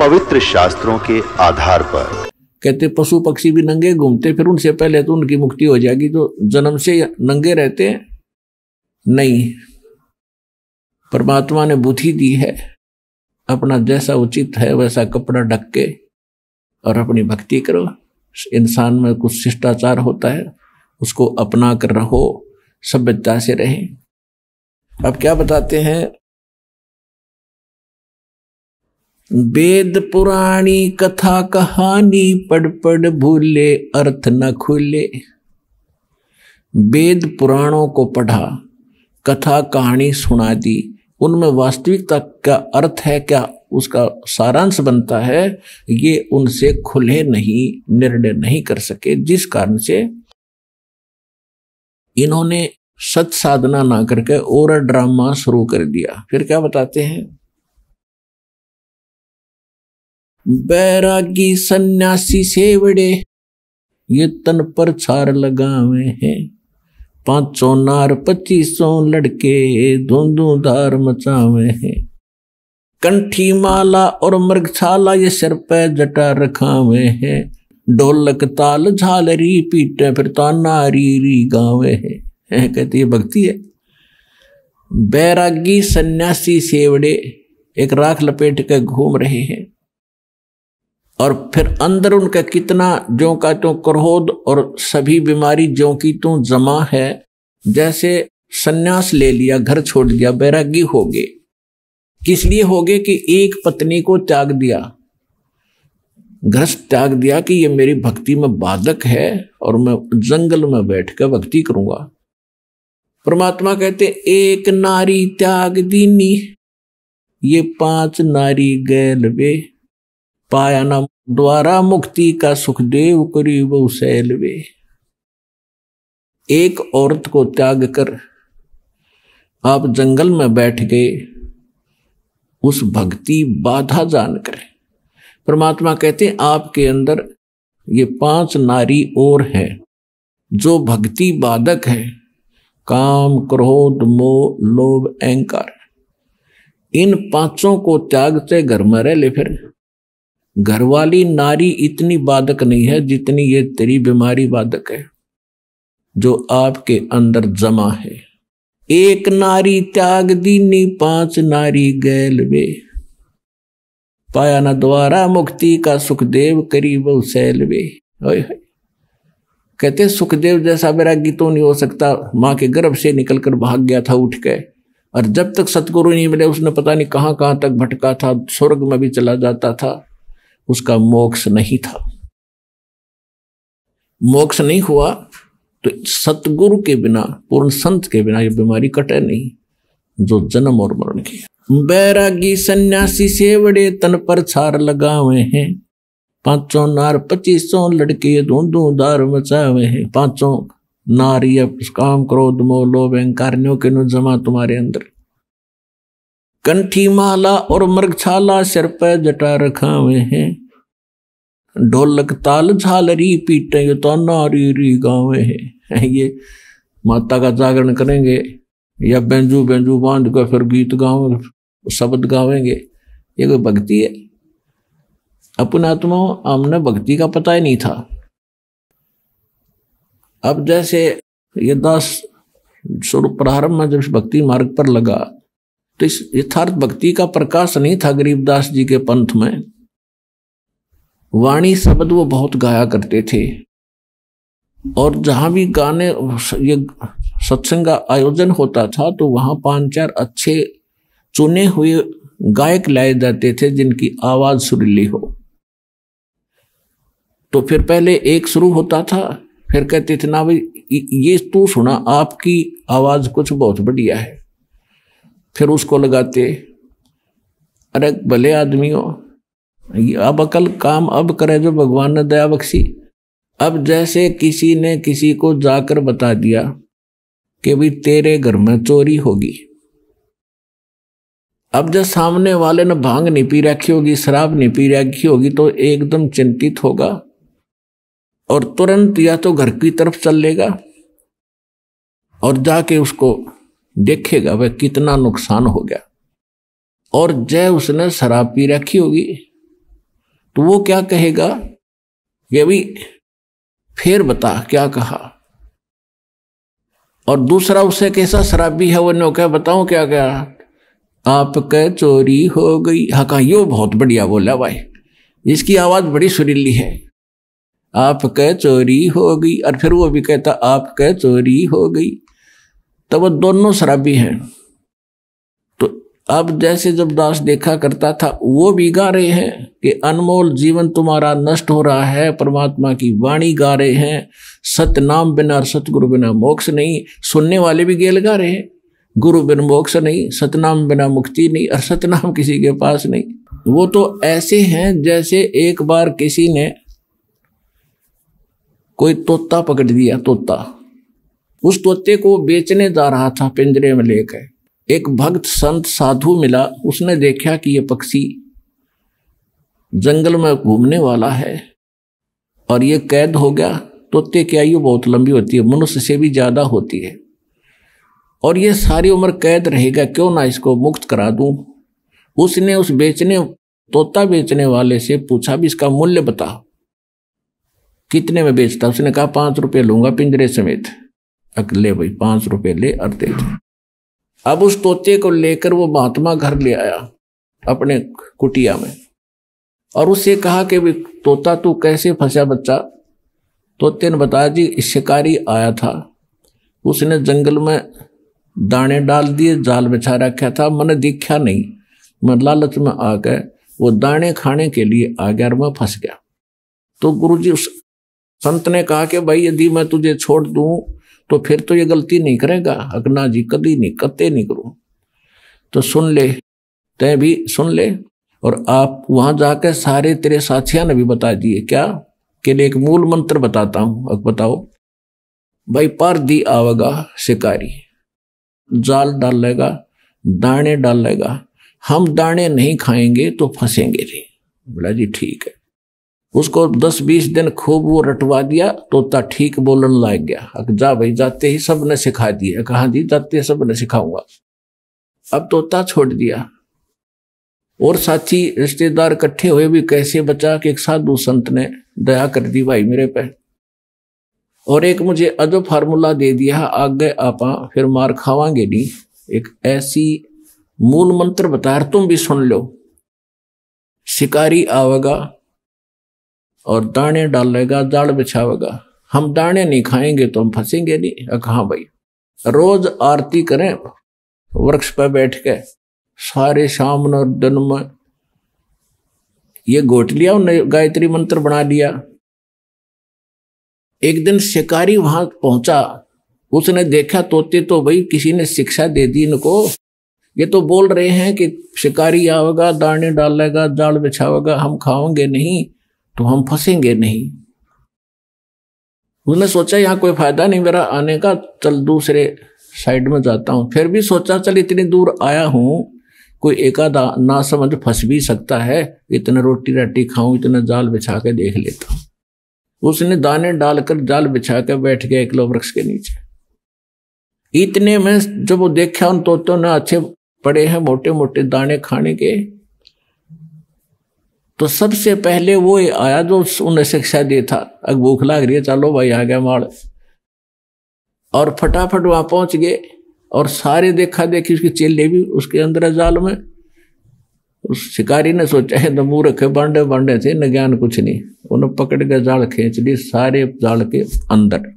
पवित्र शास्त्रों के आधार पर कहते पशु पक्षी भी नंगे घूमते फिर उनसे पहले तो उनकी मुक्ति हो जाएगी तो जन्म से नंगे रहते नहीं परमात्मा ने बुद्धि दी है अपना जैसा उचित है वैसा कपड़ा ढक के और अपनी भक्ति करो इंसान में कुछ शिष्टाचार होता है उसको अपना कर रहो सभ्यता से रहें अब क्या बताते हैं वेद पुराणी कथा कहानी पढ़ पढ़ भूले अर्थ न खुले वेद पुराणों को पढ़ा कथा कहानी सुना दी उनमें वास्तविकता का अर्थ है क्या उसका सारांश बनता है ये उनसे खुले नहीं निर्णय नहीं कर सके जिस कारण से इन्होंने सत साधना ना करके और ड्रामा शुरू कर दिया फिर क्या बताते हैं बैरागी सन्यासी सेवड़े ये तन पर छार लगावे हैं पांचों नार पच्चीसों लड़के धुंधू धार मचावे हैं कंठी माला और छाला ये सिर पे जटा रखावे हैं ढोलक ताल झालरी पीटे फिर ताना री री गावे है कहती है भक्ति है बैरागी सन्यासी सेवड़े एक राख लपेट के घूम रहे हैं और फिर अंदर उनका कितना ज्यों का तो क्रोध और सभी बीमारी ज्यों की तो जमा है जैसे सन्यास ले लिया घर छोड़ दिया बैरागी हो गए किस लिए हो गए कि एक पत्नी को त्याग दिया ग्रस्त त्याग दिया कि ये मेरी भक्ति में बाधक है और मैं जंगल में बैठ कर भक्ति करूंगा परमात्मा कहते एक नारी त्याग दीनी ये पांच नारी गैल वे पाया न द्वारा मुक्ति का सुखदेव करीब शैलवे एक औरत को त्याग कर आप जंगल में बैठ गए उस भक्ति बाधा जान कर परमात्मा कहते आपके अंदर ये पांच नारी और है जो भक्ति बाधक है काम क्रोध मोह लोभ अहंकार इन पांचों को त्यागते घर में रह ले फिर घरवाली नारी इतनी बाधक नहीं है जितनी ये तेरी बीमारी बाधक है जो आपके अंदर जमा है एक नारी त्याग दीनी पांच नारी गैल वे पाया ना द्वारा मुक्ति का सुखदेव करीब सैल वे कहते सुखदेव जैसा मेरा गीतों नहीं हो सकता माँ के गर्भ से निकलकर भाग गया था उठ के और जब तक सतगुरु नहीं मिले उसने पता नहीं कहाँ कहाँ तक भटका था स्वर्ग में भी चला जाता था उसका मोक्ष नहीं था मोक्ष नहीं हुआ तो सतगुरु के बिना पूर्ण संत के बिना यह बीमारी कटे नहीं जो जन्म और मरण की बैरागी सन्यासी से बड़े तन पर छार लगावे हैं पांचों नार पच्चीसों लड़के धूंधू दार मचावे हैं पांचों नार ये काम क्रोध मोह लोभ अहंकारियों के नु जमा तुम्हारे अंदर कंठी माला और मृगछाला सिर पर जटा रखा हुए हैं ढोलक ताल झालरी पीटे तो नारी री गावे है ये माता का जागरण करेंगे या बेंजू बेंजू बांध कर फिर गीत गाओ शब्द गावेंगे ये कोई भक्ति है अपन आत्मा हमने भक्ति का पता ही नहीं था अब जैसे ये दास स्वरूप प्रारंभ में जब भक्ति मार्ग पर लगा तो इस यथार्थ भक्ति का प्रकाश नहीं था गरीबदास जी के पंथ में वाणी शब्द वो बहुत गाया करते थे और जहां भी गाने ये सत्संग का आयोजन होता था तो वहां पांच चार अच्छे चुने हुए गायक लाए जाते थे जिनकी आवाज सुरीली हो तो फिर पहले एक शुरू होता था फिर कहते थे ना भाई ये तू सुना आपकी आवाज कुछ बहुत बढ़िया है फिर उसको लगाते अरे भले आदमी हो अब अकल काम अब करे जो भगवान ने दया बख्शी अब जैसे किसी ने किसी को जाकर बता दिया कि भाई तेरे घर में चोरी होगी अब जब सामने वाले ने भांग नहीं पी रखी होगी शराब नहीं पी रखी होगी तो एकदम चिंतित होगा और तुरंत या तो घर की तरफ चल लेगा और जाके उसको देखेगा वह कितना नुकसान हो गया और जय उसने शराब पी रखी होगी तो वो क्या कहेगा कि अभी फिर बता क्या कहा और दूसरा उसे कैसा शराबी है वो नो क्या बताओ क्या क्या आपके चोरी हो गई हाँ कहा यो बहुत बढ़िया बोला भाई इसकी आवाज बड़ी सुरीली है आपके चोरी हो गई और फिर वो भी कहता आपके चोरी हो गई तो वो दोनों शराबी हैं तो अब जैसे जब दास देखा करता था वो भी गा रहे हैं कि अनमोल जीवन तुम्हारा नष्ट हो रहा है परमात्मा की वाणी गा रहे हैं सतनाम बिना सतगुरु बिना मोक्ष नहीं सुनने वाले भी गेल गा रहे हैं गुरु बिन मोक्ष नहीं सतनाम बिना मुक्ति नहीं और सतनाम किसी के पास नहीं वो तो ऐसे हैं जैसे एक बार किसी ने कोई तोता पकड़ दिया तोता उस तोते को बेचने जा रहा था पिंजरे में लेकर एक भक्त संत साधु मिला उसने देखा कि यह पक्षी जंगल में घूमने वाला है और ये कैद हो गया तोते की आयु बहुत लंबी होती है मनुष्य से भी ज़्यादा होती है और ये सारी उम्र कैद रहेगा क्यों ना इसको मुक्त करा दूं उसने उस बेचने तोता बेचने वाले से पूछा भी इसका मूल्य बताओ कितने में बेचता उसने कहा पांच रुपये लूंगा पिंजरे समेत अकले भाई पांच रुपए ले और दे दे अब उस तोते को लेकर वो महात्मा घर ले आया अपने कुटिया में और उससे कहा कि भी तोता तू कैसे फंसा बच्चा तोते ने बताया जी शिकारी आया था उसने जंगल में दाने डाल दिए जाल बिछा रखा था मैंने दिखा नहीं मैं लालच में आ गए वो दाने खाने के लिए आ गया और मैं फंस गया तो गुरुजी उस संत ने कहा कि भाई यदि मैं तुझे छोड़ दूं तो फिर तो ये गलती नहीं करेगा अगना जी कदी नहीं कते नहीं करूँ तो सुन ले तय भी सुन ले और आप वहां जाकर सारे तेरे साथिया ने भी बता दिए क्या के लिए एक मूल मंत्र बताता हूं अब बताओ भाई पार दी आवेगा शिकारी जाल डाल लेगा दाने लेगा हम दाने नहीं खाएंगे तो फंसेंगे जी बोला जी ठीक है उसको 10-20 दिन खूब वो रटवा दिया तोता ठीक बोलने लायक गया जा भाई जाते ही सब ने सिखा दिया कहा जी जाते सब ने सिखाऊंगा अब तोता छोड़ दिया और साथी रिश्तेदार इकट्ठे हुए भी कैसे बचा कि एक साधु संत ने दया कर दी भाई मेरे पे और एक मुझे अजब फार्मूला दे दिया आगे आपा फिर मार खावांगे नहीं एक ऐसी मूल मंत्र बता तुम भी सुन लो शिकारी आवेगा और दाने डालेगा जाल बिछावेगा हम दाने नहीं खाएंगे तो हम फंसेंगे नहीं कहा भाई रोज आरती करें वृक्ष पर बैठ के सारे शाम और दिन में ये घोट लिया उन्हें गायत्री मंत्र बना लिया एक दिन शिकारी वहां पहुंचा उसने देखा तोते तो भाई किसी ने शिक्षा दे दी इनको ये तो बोल रहे हैं कि शिकारी आवेगा दाने डालेगा जाल बिछावेगा हम खाओगे नहीं तो हम फंसेंगे नहीं उसने सोचा यहाँ कोई फायदा नहीं मेरा आने का चल दूसरे साइड में जाता हूँ फिर भी सोचा चल इतनी दूर आया हूँ कोई एकादा ना समझ फंस भी सकता है इतने रोटी राटी खाऊं इतना जाल बिछा के देख लेता उसने दाने डालकर जाल बिछा के बैठ गया एकलो वृक्ष के नीचे इतने में जब वो देखा उन तोतों ने अच्छे पड़े हैं मोटे मोटे दाने खाने के तो सबसे पहले वो आया जो उन्हें शिक्षा दी था अब भूख लाग रही है चलो भाई आ गया माड़ और फटाफट वहां पहुंच गए और सारे देखा देखी उसके चेले भी उसके अंदर जाल में उस शिकारी ने सोचा है तो मूर्ख है बांडे बांडे थे न ज्ञान कुछ नहीं उन्हें पकड़ के जाल खींच ली सारे जाल के अंदर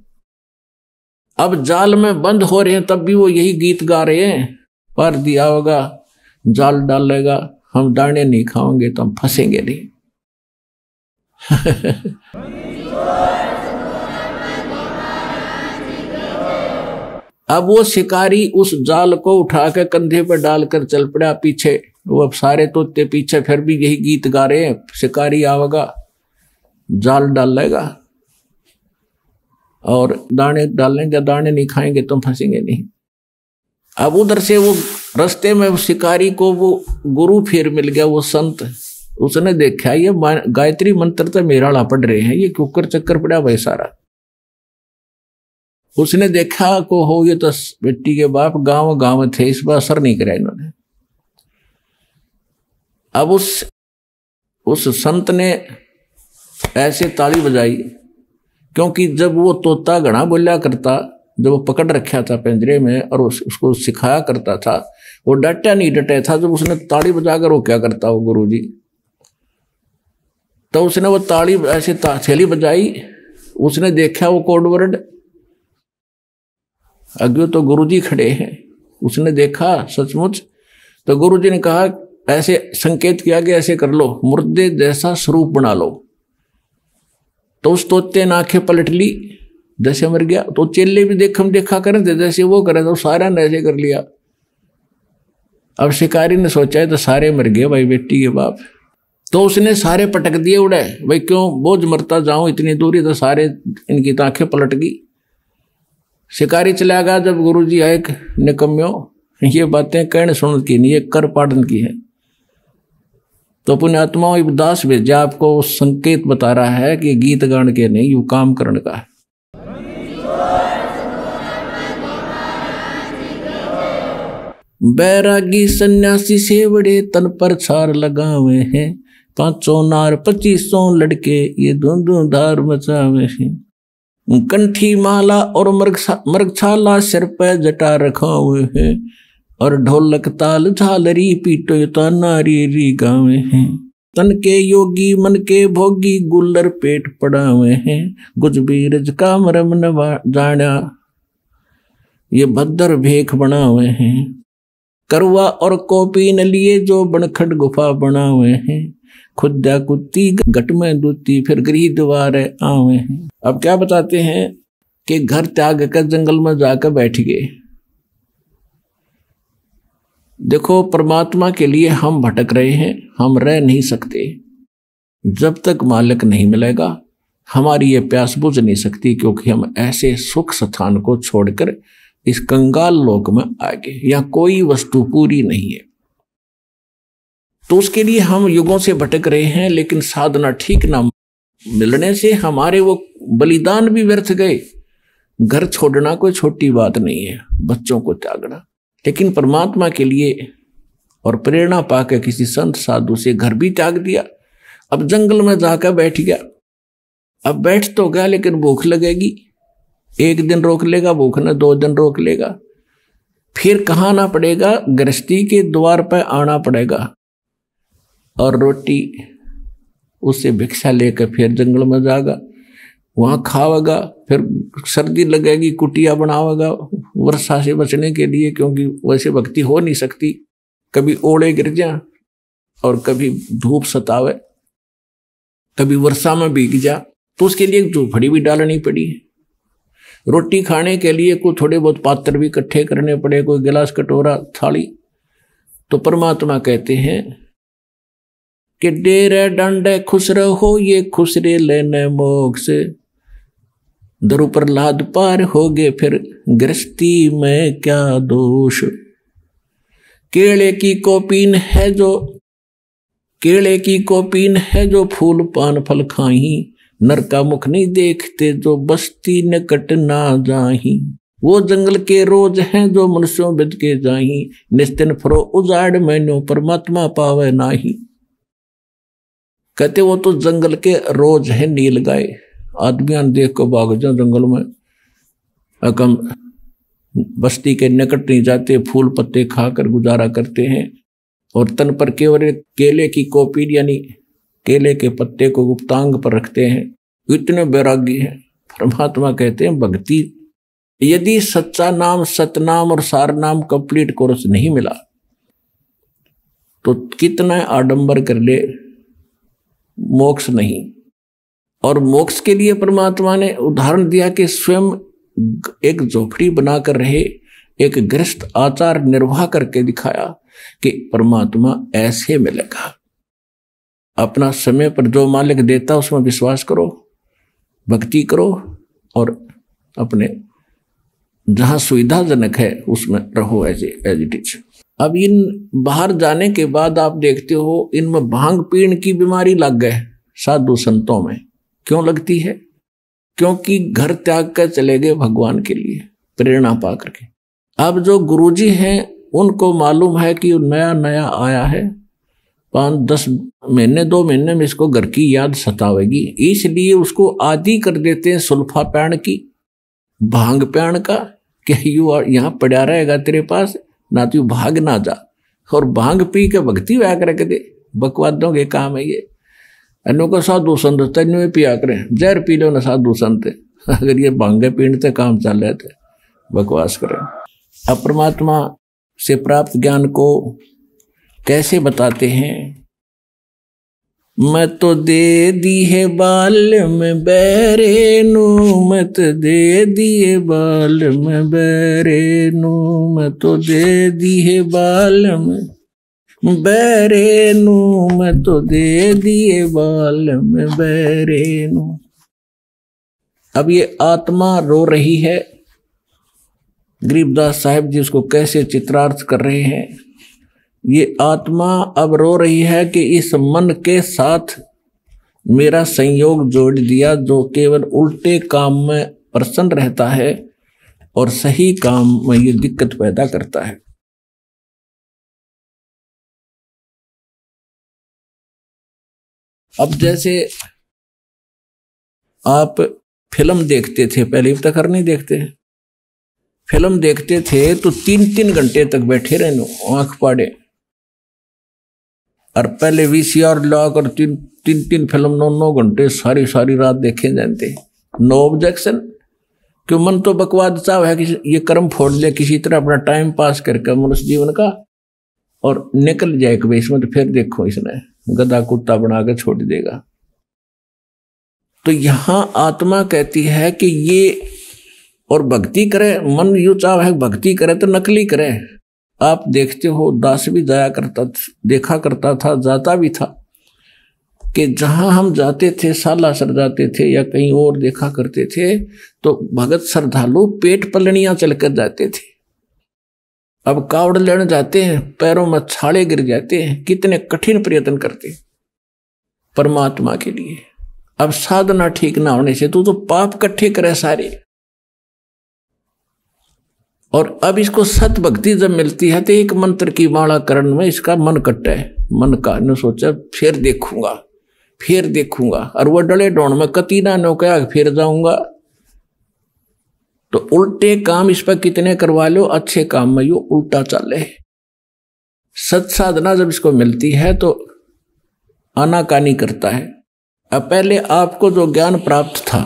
अब जाल में बंद हो रहे हैं तब भी वो यही गीत गा रहे हैं पर दिया होगा जाल डालेगा हम दाने नहीं खाओगे तो हम फंसेंगे नहीं अब वो शिकारी उस जाल को उठाकर कंधे पर डालकर चल पड़ा पीछे वो अब सारे तोते पीछे फिर भी यही गीत गा रहे हैं शिकारी आवेगा जाल डाल लेगा और दाने डालेंगे दाने नहीं खाएंगे तो फंसेंगे नहीं अब उधर से वो रस्ते में शिकारी को वो गुरु फिर मिल गया वो संत उसने देखा ये गायत्री मंत्र तो मेरा लापड़ रहे हैं ये कुकर चक्कर पड़ा भाई सारा उसने देखा को हो ये तो बेटी के बाप गांव गांव थे इस पर असर नहीं करा इन्होंने अब उस उस संत ने ऐसे ताली बजाई क्योंकि जब वो तोता घना बोलिया करता जब वो पकड़ रखा था पिंजरे में और उस, उसको सिखाया करता था वो डटे नहीं डटे था जब उसने ताड़ी बजाकर वो क्या करता वो गुरु जी तो उसने वो ताड़ी ऐसी थैली बजाई उसने देखा वो कोडवर्ड अगे तो गुरुजी खड़े हैं उसने देखा सचमुच तो गुरुजी ने कहा ऐसे संकेत किया कि ऐसे कर लो मुर्दे जैसा स्वरूप बना लो तो उस तोते ने आंखें पलट ली जैसे मर गया तो चेले भी देख हम देखा करें थे तो जैसे वो करे तो सारा ने ऐसे कर लिया अब शिकारी ने सोचा है तो सारे मर गए भाई बेटी के बाप तो उसने सारे पटक दिए उड़े भाई क्यों बोझ मरता जाऊं इतनी दूरी तो सारे इनकी तो आंखें पलट गई शिकारी चला गया जब गुरु जी आए निकम्यो ये बातें कहने सुन की नहीं ये कर पाटन की है तो अपने आत्माओं दास भेजा आपको संकेत बता रहा है कि गीत गान के नहीं यू काम करण का है बैरागी सन्यासी से बड़े तन पर छार लगा हुए हैं पांचों नार पच्चीसों लड़के ये दोनों धार हुए हैं कंठी माला और मरक्षाला सिर पर जटा रखा हुए है और ढोलक ताल झालरी पीटो ताना री री गावे हैं तन के योगी मन के भोगी गुल्लर पेट पड़ा हुए हैं गुजबीरज का मरम न जाना ये भद्र भेख बना हुए हैं करवा और कॉपी न लिए जो बणखंड गुफा हुए हैं खुद कुत्ती घट में दूती फिर गृह द्वार आवे हैं अब क्या बताते हैं कि घर त्याग कर जंगल में जाकर बैठ गए देखो परमात्मा के लिए हम भटक रहे हैं हम रह नहीं सकते जब तक मालिक नहीं मिलेगा हमारी ये प्यास बुझ नहीं सकती क्योंकि हम ऐसे सुख स्थान को छोड़कर इस कंगाल लोक में आगे या कोई वस्तु पूरी नहीं है तो उसके लिए हम युगों से भटक रहे हैं लेकिन साधना ठीक ना मिलने से हमारे वो बलिदान भी व्यर्थ गए घर छोड़ना कोई छोटी बात नहीं है बच्चों को त्यागना लेकिन परमात्मा के लिए और प्रेरणा पाकर किसी संत साधु से घर भी त्याग दिया अब जंगल में जाकर बैठ गया अब बैठ तो गया लेकिन भूख लगेगी एक दिन रोक लेगा भूख ने दो दिन रोक लेगा फिर कहाँ आना पड़ेगा गृहस्थी के द्वार पर आना पड़ेगा और रोटी उससे भिक्षा लेकर फिर जंगल में जाएगा वहाँ खावेगा फिर सर्दी लगेगी कुटिया बनावेगा वर्षा से बचने के लिए क्योंकि वैसे भक्ति हो नहीं सकती कभी ओले गिर जा और कभी धूप सतावे कभी वर्षा में भीग जा तो उसके लिए झूफड़ी भी डालनी पड़ी है रोटी खाने के लिए कोई थोड़े बहुत पात्र भी इकट्ठे करने पड़े कोई गिलास कटोरा थाली तो परमात्मा कहते हैं कि डेरे डंडे खुश रहो ये खुसरे लेने मोक्ष दरु लाद पार हो गए फिर गृहस्थी में क्या दोष केले की कोपीन है जो केले की कोपीन है जो फूल पान फल खाई नर का मुख नहीं देखते जो बस्ती न कट ना जाही वो जंगल के रोज हैं जो मनुष्यों बिद के जाही निस्तिन फरो उजाड़ मैनो परमात्मा पावे नाही कहते वो तो जंगल के रोज है नील गाय आदमियान देख को भाग जाओ जंगल में अकम बस्ती के निकट नहीं जाते फूल पत्ते खाकर गुजारा करते हैं और तन पर केवल केले की कॉपी यानी केले के पत्ते को गुप्तांग पर रखते हैं इतने बैरागी हैं परमात्मा कहते हैं भक्ति यदि सच्चा नाम सतनाम और सार नाम कंप्लीट कोर्स नहीं मिला तो कितना आडंबर कर ले मोक्ष नहीं और मोक्ष के लिए परमात्मा ने उदाहरण दिया कि स्वयं एक झोपड़ी बनाकर रहे एक ग्रस्त आचार निर्वाह करके दिखाया कि परमात्मा ऐसे मिलेगा अपना समय पर जो मालिक देता है उसमें विश्वास करो भक्ति करो और अपने जहाँ सुविधाजनक है उसमें रहो एज एज इट इज अब इन बाहर जाने के बाद आप देखते हो इनमें भांग पीण की बीमारी लग गए साधु संतों में क्यों लगती है क्योंकि घर त्याग कर चले गए भगवान के लिए प्रेरणा पा करके अब जो गुरुजी हैं उनको मालूम है कि नया नया आया है पाँच दस महीने दो महीने में इसको घर की याद सतावेगी इसलिए उसको आदि कर देते हैं सुल्फा पैण की भांग पैण का क्या यू यहाँ पड़ा रहेगा तेरे पास ना तो भाग ना जा और भांग पी के भक्ति व्या कर दे बकवादों के काम है ये अनु का साधु संत तन्य में पिया करें जहर पी लो ना साधु संत अगर ये भांगे पीणते काम चल रहे थे बकवास करें अपरमात्मा से प्राप्त ज्ञान को कैसे बताते हैं मैं तो दे दी है बाल में बैरे नू मत दे दिए बाल में बैरे नू मैं तो दे दी है बाल में बैरे नू मैं तो दे दिए बाल में बैरे नू तो अब ये आत्मा रो रही है गरीबदास साहब जी उसको कैसे चित्रार्थ कर रहे हैं ये आत्मा अब रो रही है कि इस मन के साथ मेरा संयोग जोड़ दिया जो केवल उल्टे काम में प्रसन्न रहता है और सही काम में ये दिक्कत पैदा करता है अब जैसे आप फिल्म देखते थे पहले तक हर नहीं देखते फिल्म देखते थे तो तीन तीन घंटे तक बैठे रहने आंख पाड़े और पहले वीसीआर लाकर तीन तीन तीन फिल्म नौ नौ घंटे सारी सारी रात देखे जाते नो ऑब्जेक्शन क्यों मन तो बकवाद चाव है कि ये कर्म फोड़ ले किसी तरह अपना टाइम पास करके मनुष्य जीवन का और निकल जाए कि इसमें तो फिर देखो इसने गदा कुत्ता बना के छोड़ देगा तो यहां आत्मा कहती है कि ये और भक्ति करे मन यू चाव है भक्ति करे तो नकली करे आप देखते हो दास भी जाया करता देखा करता था जाता भी था कि जहां हम जाते थे साला सर जाते थे या कहीं और देखा करते थे तो भगत श्रद्धालु पेट चल चलकर जाते थे अब कावड़ लेने जाते हैं पैरों में छाले गिर जाते हैं कितने कठिन प्रयत्न करते परमात्मा के लिए अब साधना ठीक ना होने से तू तो पाप इकट्ठे करे सारे और अब इसको सत भक्ति जब मिलती है तो एक मंत्र की माला करण में इसका मन कट्टा है मन का ने सोचा फिर देखूंगा फिर देखूंगा और वह डले डोण में कतीना नो क्या फिर जाऊंगा तो उल्टे काम इस पर कितने करवा लो अच्छे काम में यो उल्टा चले सत साधना जब इसको मिलती है तो आनाकानी करता है अब पहले आपको जो ज्ञान प्राप्त था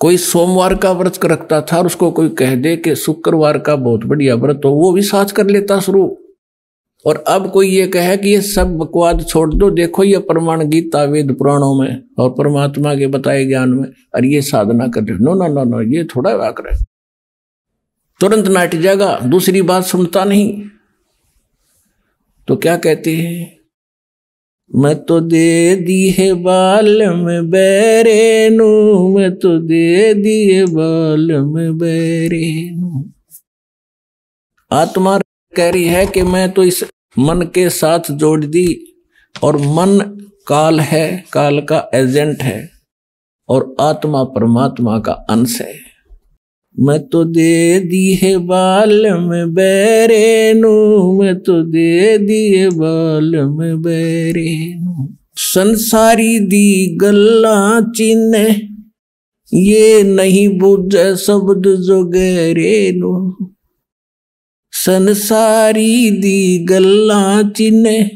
कोई सोमवार का व्रत रखता था और उसको कोई कह दे कि शुक्रवार का बहुत बढ़िया व्रत हो वो भी साथ कर लेता शुरू और अब कोई ये कहे कि ये सब बकवाद छोड़ दो देखो ये प्रमाण गीता वेद पुराणों में और परमात्मा के बताए ज्ञान में और ये साधना कर नो नो नो नो ये थोड़ा व्याकर है तुरंत नाट जाएगा दूसरी बात सुनता नहीं तो क्या कहते हैं मैं तो दे दिए बाल में बैरे नू मैं तो दे दिए बाल में बैरे नू आत्मा कह रही है कि मैं तो इस मन के साथ जोड़ दी और मन काल है काल का एजेंट है और आत्मा परमात्मा का अंश है मैं तो दे दी है बाल में बैरे नू मैं तो दे दिए बाल में बैरे नू संसारी दी गल्ला चिन्ह ये नहीं बुझे शब्द जो गहरे नु संसारी दी गल्ला चिन्ह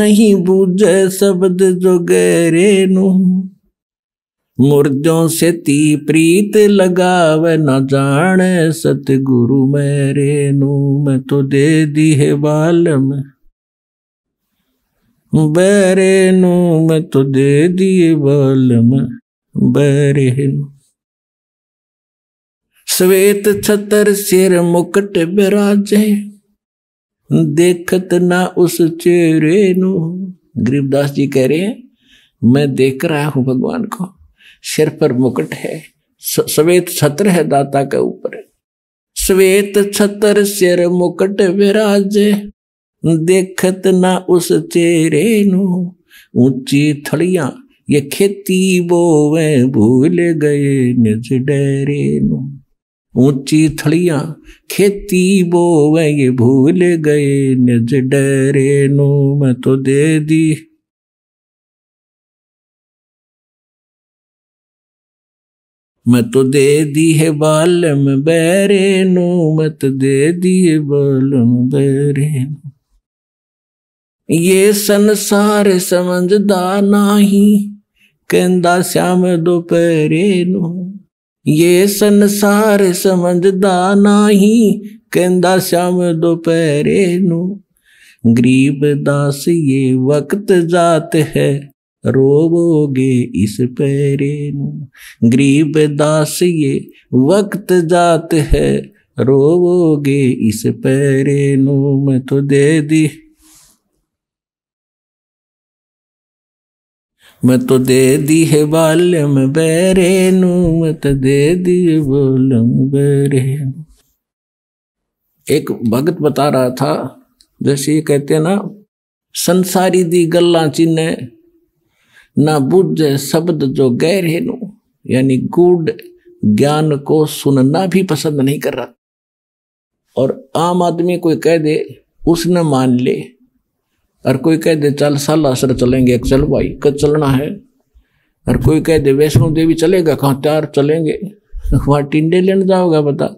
नहीं बुझे शब्द जो गहरे नू मुर्दों से ती प्रीत लगाव न जान सतगुरु मेरे नू मैं तो दे दी है बाल में नू मैं तो दे दिए बाल में बेरेनु श्वेत छतर सिर मुकट बिराजे देखत ना उस चेहरे नू गरीबदास जी कह रहे हैं मैं देख रहा हूं भगवान को सिर पर मुकुट है श्वेत छत्र है दाता के ऊपर श्वेत छतर सिर मुकुट विराज देखत ना उस चेरे ऊंची थलिया ये खेती बोवे भूल गए निज डेरे ऊंची थलिया खेती बोवे ये भूल गए निज डेरे मैं तो दे दी मत तो दे दिए बालम बैरे नो तो मत दे दिए बालम बैरे ये संसार समझदा नाही कहंदा श्याम दोपहरे नो ये संसार समझदा नाही कहंदा श्याम दोपहरे नो गरीब दास ये वक्त जात है रोवोगे इस पैरे गरीब दास ये वक्त जात है रोवोगे इस पैरे मैं तो दे दी मैं तो दे दी है बाल्यम बैरे मैं तो दे दी बोलम बैरे एक भगत बता रहा था जैसे ये कहते हैं ना संसारी दी गल्ला चिन्ह ना बुद्ध शब्द जो गैर हेनु यानी गुड ज्ञान को सुनना भी पसंद नहीं कर रहा और आम आदमी कोई कह दे उसने मान ले और कोई कह दे चल साल असर चलेंगे चल भाई कब चलना है और कोई कह दे वैष्णो देवी चलेगा कहाँ चार चलेंगे वहाँ टिंडे लेने जाओगे बता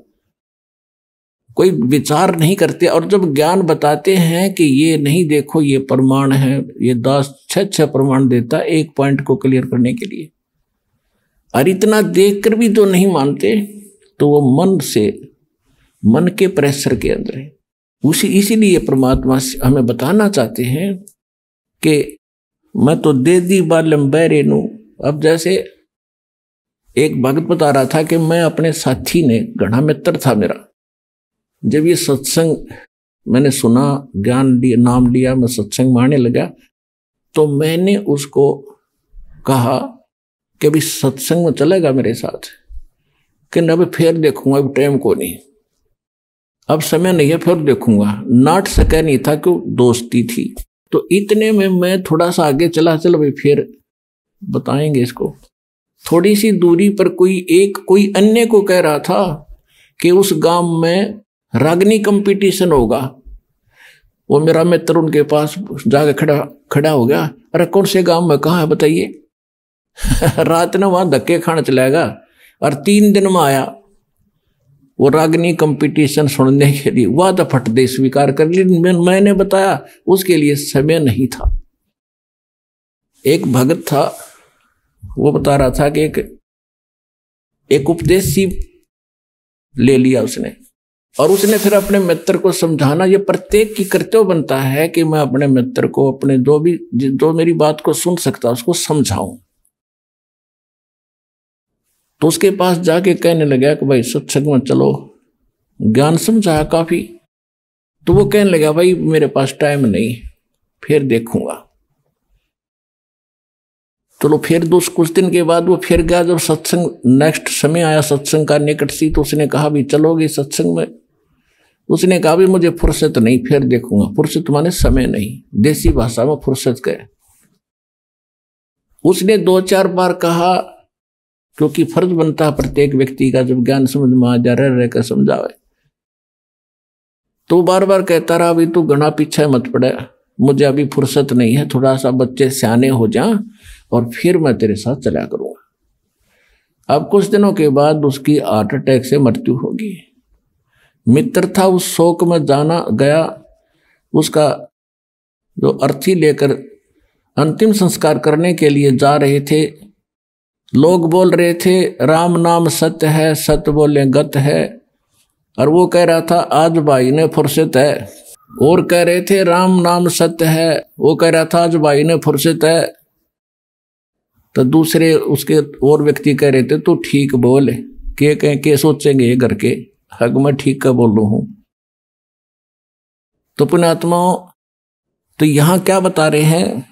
कोई विचार नहीं करते और जब ज्ञान बताते हैं कि ये नहीं देखो ये प्रमाण है ये दस छः छः प्रमाण देता एक पॉइंट को क्लियर करने के लिए और इतना देख कर भी तो नहीं मानते तो वो मन से मन के प्रेशर के अंदर है उसी इसीलिए परमात्मा हमें बताना चाहते हैं कि मैं तो दे दी बालम बैरेनु अब जैसे एक भगत बता रहा था कि मैं अपने साथी ने गढ़ा मित्र था मेरा जब ये सत्संग मैंने सुना ज्ञान लिया नाम लिया मैं सत्संग मारने लगा तो मैंने उसको कहा कि अभी सत्संग में चलेगा मेरे साथ कि ना अभी फिर देखूंगा अभी टाइम को नहीं अब समय नहीं है फिर देखूंगा नाट सके नहीं था क्यों दोस्ती थी तो इतने में मैं थोड़ा सा आगे चला चलो भाई फिर बताएंगे इसको थोड़ी सी दूरी पर कोई एक कोई अन्य को कह रहा था कि उस गांव में रागनी कंपटीशन होगा वो मेरा मित्र उनके पास जाके खड़ा खड़ा हो गया अरे कौन से गांव में कहा है बताइए रात ने वहां धक्के खाना चलाएगा और तीन दिन में आया वो रागनी कंपटीशन सुनने के लिए वह तो फट दे स्वीकार कर ली मैंने बताया उसके लिए समय नहीं था एक भगत था वो बता रहा था कि एक एक उपदेश ले लिया उसने और उसने फिर अपने मित्र को समझाना ये प्रत्येक की कर्तव्य बनता है कि मैं अपने मित्र को अपने जो भी जो मेरी बात को सुन सकता उसको समझाऊं तो उसके पास जाके कहने लगा कि भाई सत्संग में चलो ज्ञान समझाया काफी तो वो कहने लगा भाई मेरे पास टाइम नहीं फिर देखूंगा चलो तो फिर दो कुछ दिन के बाद वो फिर गया जब सत्संग नेक्स्ट समय आया सत्संग का निकट सी तो उसने कहा भी चलोगे सत्संग में उसने कहा भी मुझे फुर्सत नहीं फिर देखूंगा फुर्सत माने समय नहीं देसी भाषा में फुर्सत कह उसने दो चार बार कहा क्योंकि फर्ज बनता है प्रत्येक व्यक्ति का जब ज्ञान समझ में आ जा रह रहकर समझावे तो बार बार कहता रहा अभी तू घना पीछे मत पड़े मुझे अभी फुर्सत नहीं है थोड़ा सा बच्चे सियाने हो जा और फिर मैं तेरे साथ चला करूंगा अब कुछ दिनों के बाद उसकी हार्ट अटैक से मृत्यु होगी मित्र था उस शोक में जाना गया उसका जो अर्थी लेकर अंतिम संस्कार करने के लिए जा रहे थे लोग बोल रहे थे राम नाम सत्य है सत्य बोले गत है और वो कह रहा था आज भाई ने फुर्सत है और कह रहे थे राम नाम सत्य है वो कह रहा था आज भाई ने फुर्सत है तो दूसरे उसके और व्यक्ति कह रहे थे तू ठीक बोल के कहें के सोचेंगे घर के हक मैं ठीक का बोल रहा हूं तो पुणात्मा तो यहां क्या बता रहे हैं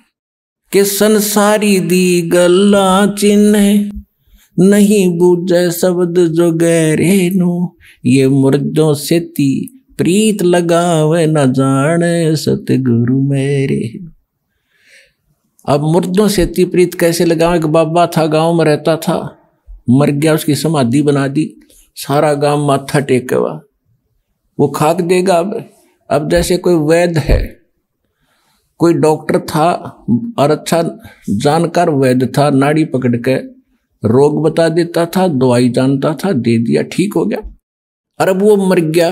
कि संसारी दी गल्ला चिन्ह नहीं बूझे शब्द जो गहरे नो ये मुर्दों से ती प्रीत लगावे न जाने सतगुरु मेरे अब मुर्दों से ती प्रीत कैसे लगावे एक बाबा था गांव में रहता था मर गया उसकी समाधि बना दी सारा गांव माथा हुआ वो खाक देगा अब अब जैसे कोई वैद्य है कोई डॉक्टर था और अच्छा जानकार वैद्य था नाड़ी पकड़ के रोग बता देता था दवाई जानता था दे दिया ठीक हो गया और अब वो मर गया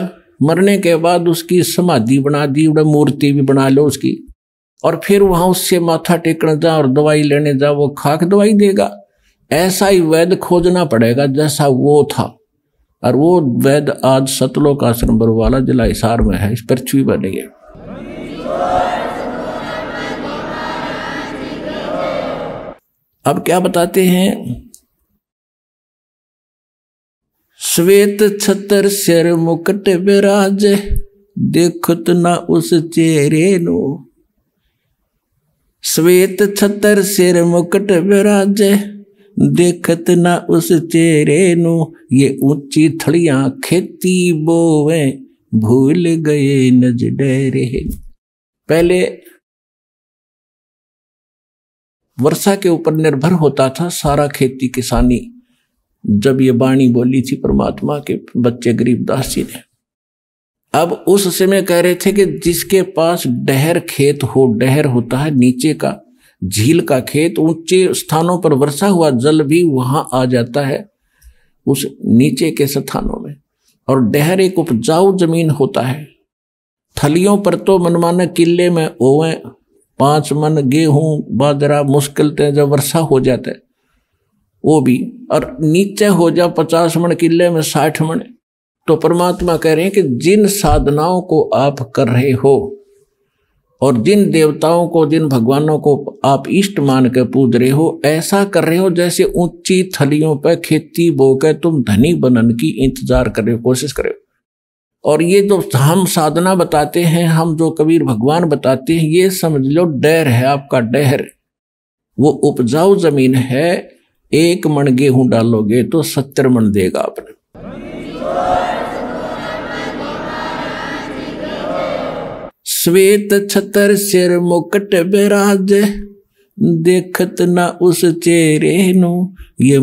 मरने के बाद उसकी समाधि बना दी मूर्ति भी बना लो उसकी और फिर वहां उससे माथा टेकने जा और दवाई लेने जा वो खाक दवाई देगा ऐसा ही वैद्य खोजना पड़ेगा जैसा वो था और वो वैद आज सतलोक आश्रम बरवाला जिला हिसार में है इस पृथ्वी पर नहीं है अब क्या बताते हैं श्वेत छतर सिर मुकट विराज देखत ना उस चेहरे नो श्वेत छतर सिर मुकट विराज देखत ना उस चेहरे नो ये ऊंची थड़िया खेती बोवे भूल गए नज डेरे पहले वर्षा के ऊपर निर्भर होता था सारा खेती किसानी जब ये बाणी बोली थी परमात्मा के बच्चे गरीबदास जी ने अब उस समय कह रहे थे कि जिसके पास डहर खेत हो डहर होता है नीचे का झील का खेत ऊंचे स्थानों पर वर्षा हुआ जल भी वहां आ जाता है उस नीचे के स्थानों में और डहर एक उपजाऊ जमीन होता है थलियों पर तो मनमाना किले में ओवे पांच मन गेहूं बाजरा मुश्किल थे जब वर्षा हो जाता है वो भी और नीचे हो जा पचास मन किले में साठ मण तो परमात्मा कह रहे हैं कि जिन साधनाओं को आप कर रहे हो और जिन देवताओं को जिन भगवानों को आप इष्ट मान के पूज रहे हो ऐसा कर रहे हो जैसे ऊंची थलियों पर खेती बो के तुम धनी बनन की इंतजार रहे हो कोशिश करे और ये जो तो हम साधना बताते हैं हम जो कबीर भगवान बताते हैं ये समझ लो डहर है आपका डहर वो उपजाऊ जमीन है एक मण गेहूं डालोगे तो सत्तर मण देगा आपने श्वेत छतर सिर मुकट बिराज देखत न उस चेहरे नु ये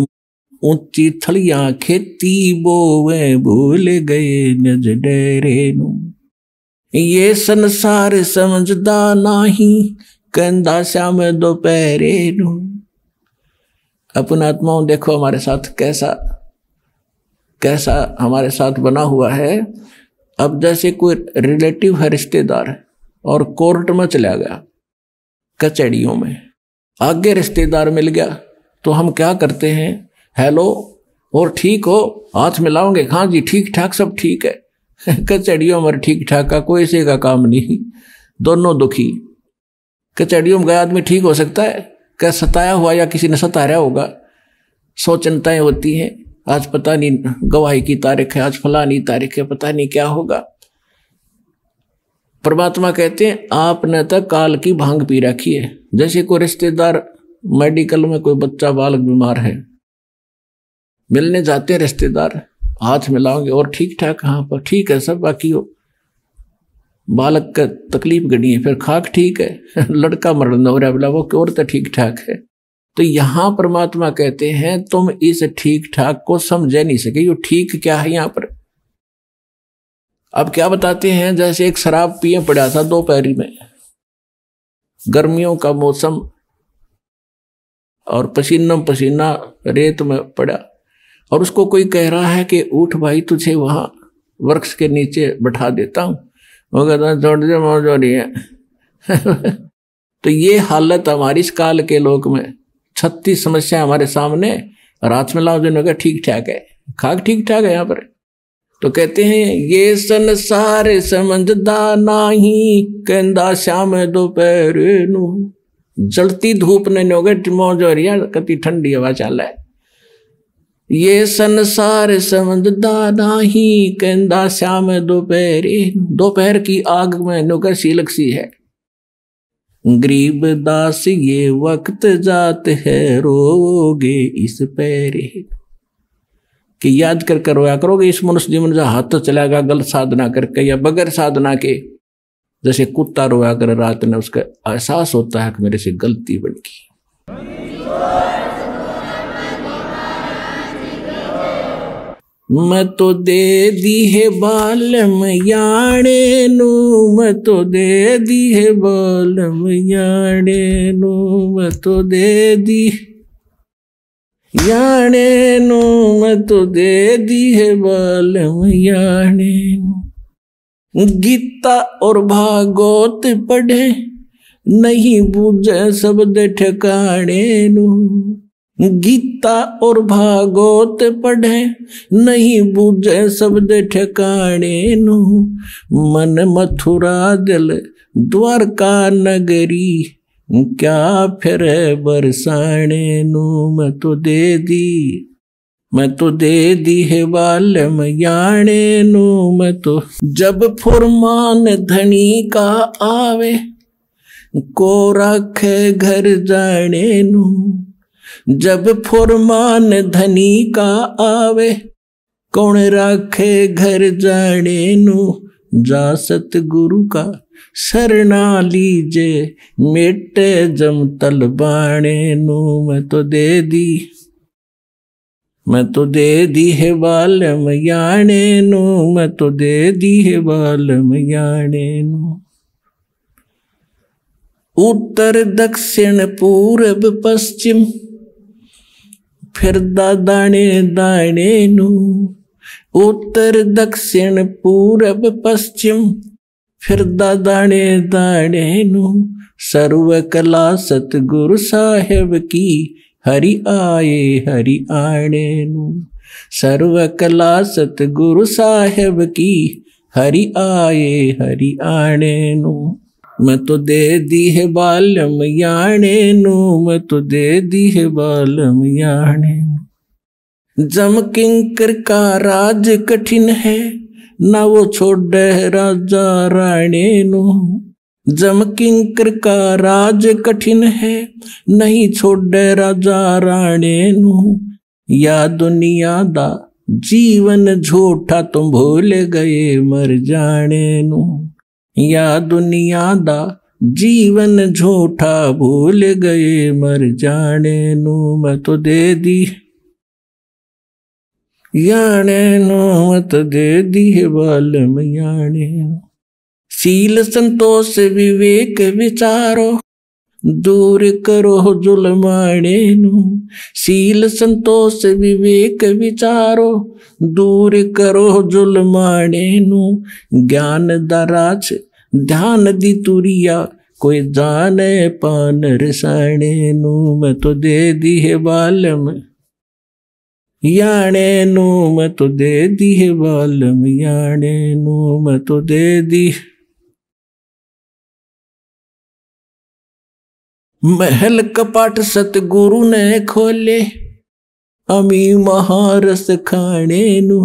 ऊंची थलिया खेती बोवे भूल गए नज डेरे नु ये संसार समझदा नाही कंदा श्याम दोपहरे नु अपना आत्माओं देखो हमारे साथ कैसा कैसा हमारे साथ बना हुआ है अब जैसे कोई रिलेटिव है रिश्तेदार है और कोर्ट में चला गया कचहरियों में आगे रिश्तेदार मिल गया तो हम क्या करते हैं हेलो और ठीक हो हाथ मिलाओगे हाँ जी ठीक ठाक सब ठीक है कचहरियों में ठीक ठाक का कोई से का काम नहीं दोनों दुखी कचहरियों में गया आदमी ठीक हो सकता है क्या सताया हुआ या किसी ने सताया होगा सौ चिंताएं होती हैं आज पता नहीं गवाही की तारीख है आज फलानी तारीख है पता नहीं क्या होगा परमात्मा कहते हैं आपने तो काल की भांग पी रखी है जैसे कोई रिश्तेदार मेडिकल में कोई बच्चा बालक बीमार है मिलने जाते रिश्तेदार हाथ मिलाओगे और ठीक ठाक कहाँ पर ठीक है सब बाकी हो बालक का तकलीफ गड़ी है फिर खाक ठीक है लड़का मरण हो रहा बोला वो और तो ठीक ठाक है तो यहाँ परमात्मा कहते हैं तुम इस ठीक ठाक को समझ नहीं सके यो ठीक क्या है यहाँ पर अब क्या बताते हैं जैसे एक शराब पिए पड़ा था दो पैरी में गर्मियों का मौसम और पसीना पसीना रेत में पड़ा और उसको कोई कह रहा है कि उठ भाई तुझे वहाँ वृक्ष के नीचे बैठा देता हूँ वो कहता है छोड़ दे मौज हो रही है तो ये हालत हमारी इस काल के लोग में छत्तीस समस्या हमारे सामने रात में लाओ जो ठीक ठाक है खाक ठीक ठाक है यहाँ पर तो कहते हैं ये संसार समझदा नाही कहंदा श्याम दोपहर जलती धूप ने नोगे टिमो कति ठंडी हवा चल है ये संसार समझदा नाही कहंदा श्याम दोपहर दोपहर की आग में नोकर सीलक सी है गरीब दास ये वक्त जात है रोगे इस पैरे कि याद कर कर रोया करोगे इस मनुष्य जीवन से हाथ तो चलाएगा गलत साधना करके या बगैर साधना के जैसे कुत्ता रोया कर रात ने उसका एहसास होता है कि मेरे से गलती बन गई मैं तो दे दी है बाल मैयाणे नू मैं तो दे दी है बाल याणे नू मैं तो दे दी याने नो मैं तो दे दी है बाल याने नो गीता और भागवत पढ़े नहीं बुझे दे ठिकाणे नो गीता और भागवत पढ़े नहीं बुझे दे ठिकाणे नो मन मथुरा दिल द्वारका नगरी क्या फिर बरसाने नू मैं तो दे दी मैं तो दे दी है बाल मयाने नू मैं तो जब फुरमान धनी का आवे को रखे घर जाने नू जब फुरमान धनी का आवे कौन रखे घर जाने नू जा सतगुरु का शरणा लीजे मेटे जम तल बाणे नू मैं तो दे दी मैं तो दे दी है बाल मयाने नू मैं तो दे दी है बाल मयाणे नु उत्तर दक्षिण पूर्व पश्चिम फिर दाने दाने नू उत्तर दक्षिण पूरब पश्चिम फिर दाणे दाणे नु सर्व कला सतगुरु साहेब की हरि आए हरि आणे नु सर्व कला सतगुरु साहेब की हरि आए हरि आणे नु मैं तो दे दी है बालम याणे नु मैं तो दे दी है बालम याणे नु जम किंकर का राज कठिन है ना वो छोड़ राजा राणे नो जम किंकर का राज कठिन है नहीं छोड़ राजा राणे नो या दुनिया दा जीवन झूठा तुम भूल गए मर जाने नो या दुनिया दा जीवन झूठा भूल गए मर जाने नो मैं तो दे दी याने नो मत दे दिए बाल मयाने सील संतोष विवेक विचारो दूर करो जुलमाणे नु सील संतोष विवेक विचारो दूर करो जुलमाणे नु ज्ञान दराज ध्यान दी तुरिया कोई जाने पान रसाणे नू मैं तो दे दी है बालम याणे नो मैं दे दी है बालम याणे नो मैं दे दी महल कपाट सतगुरु ने खोले अमी महारस खाने नू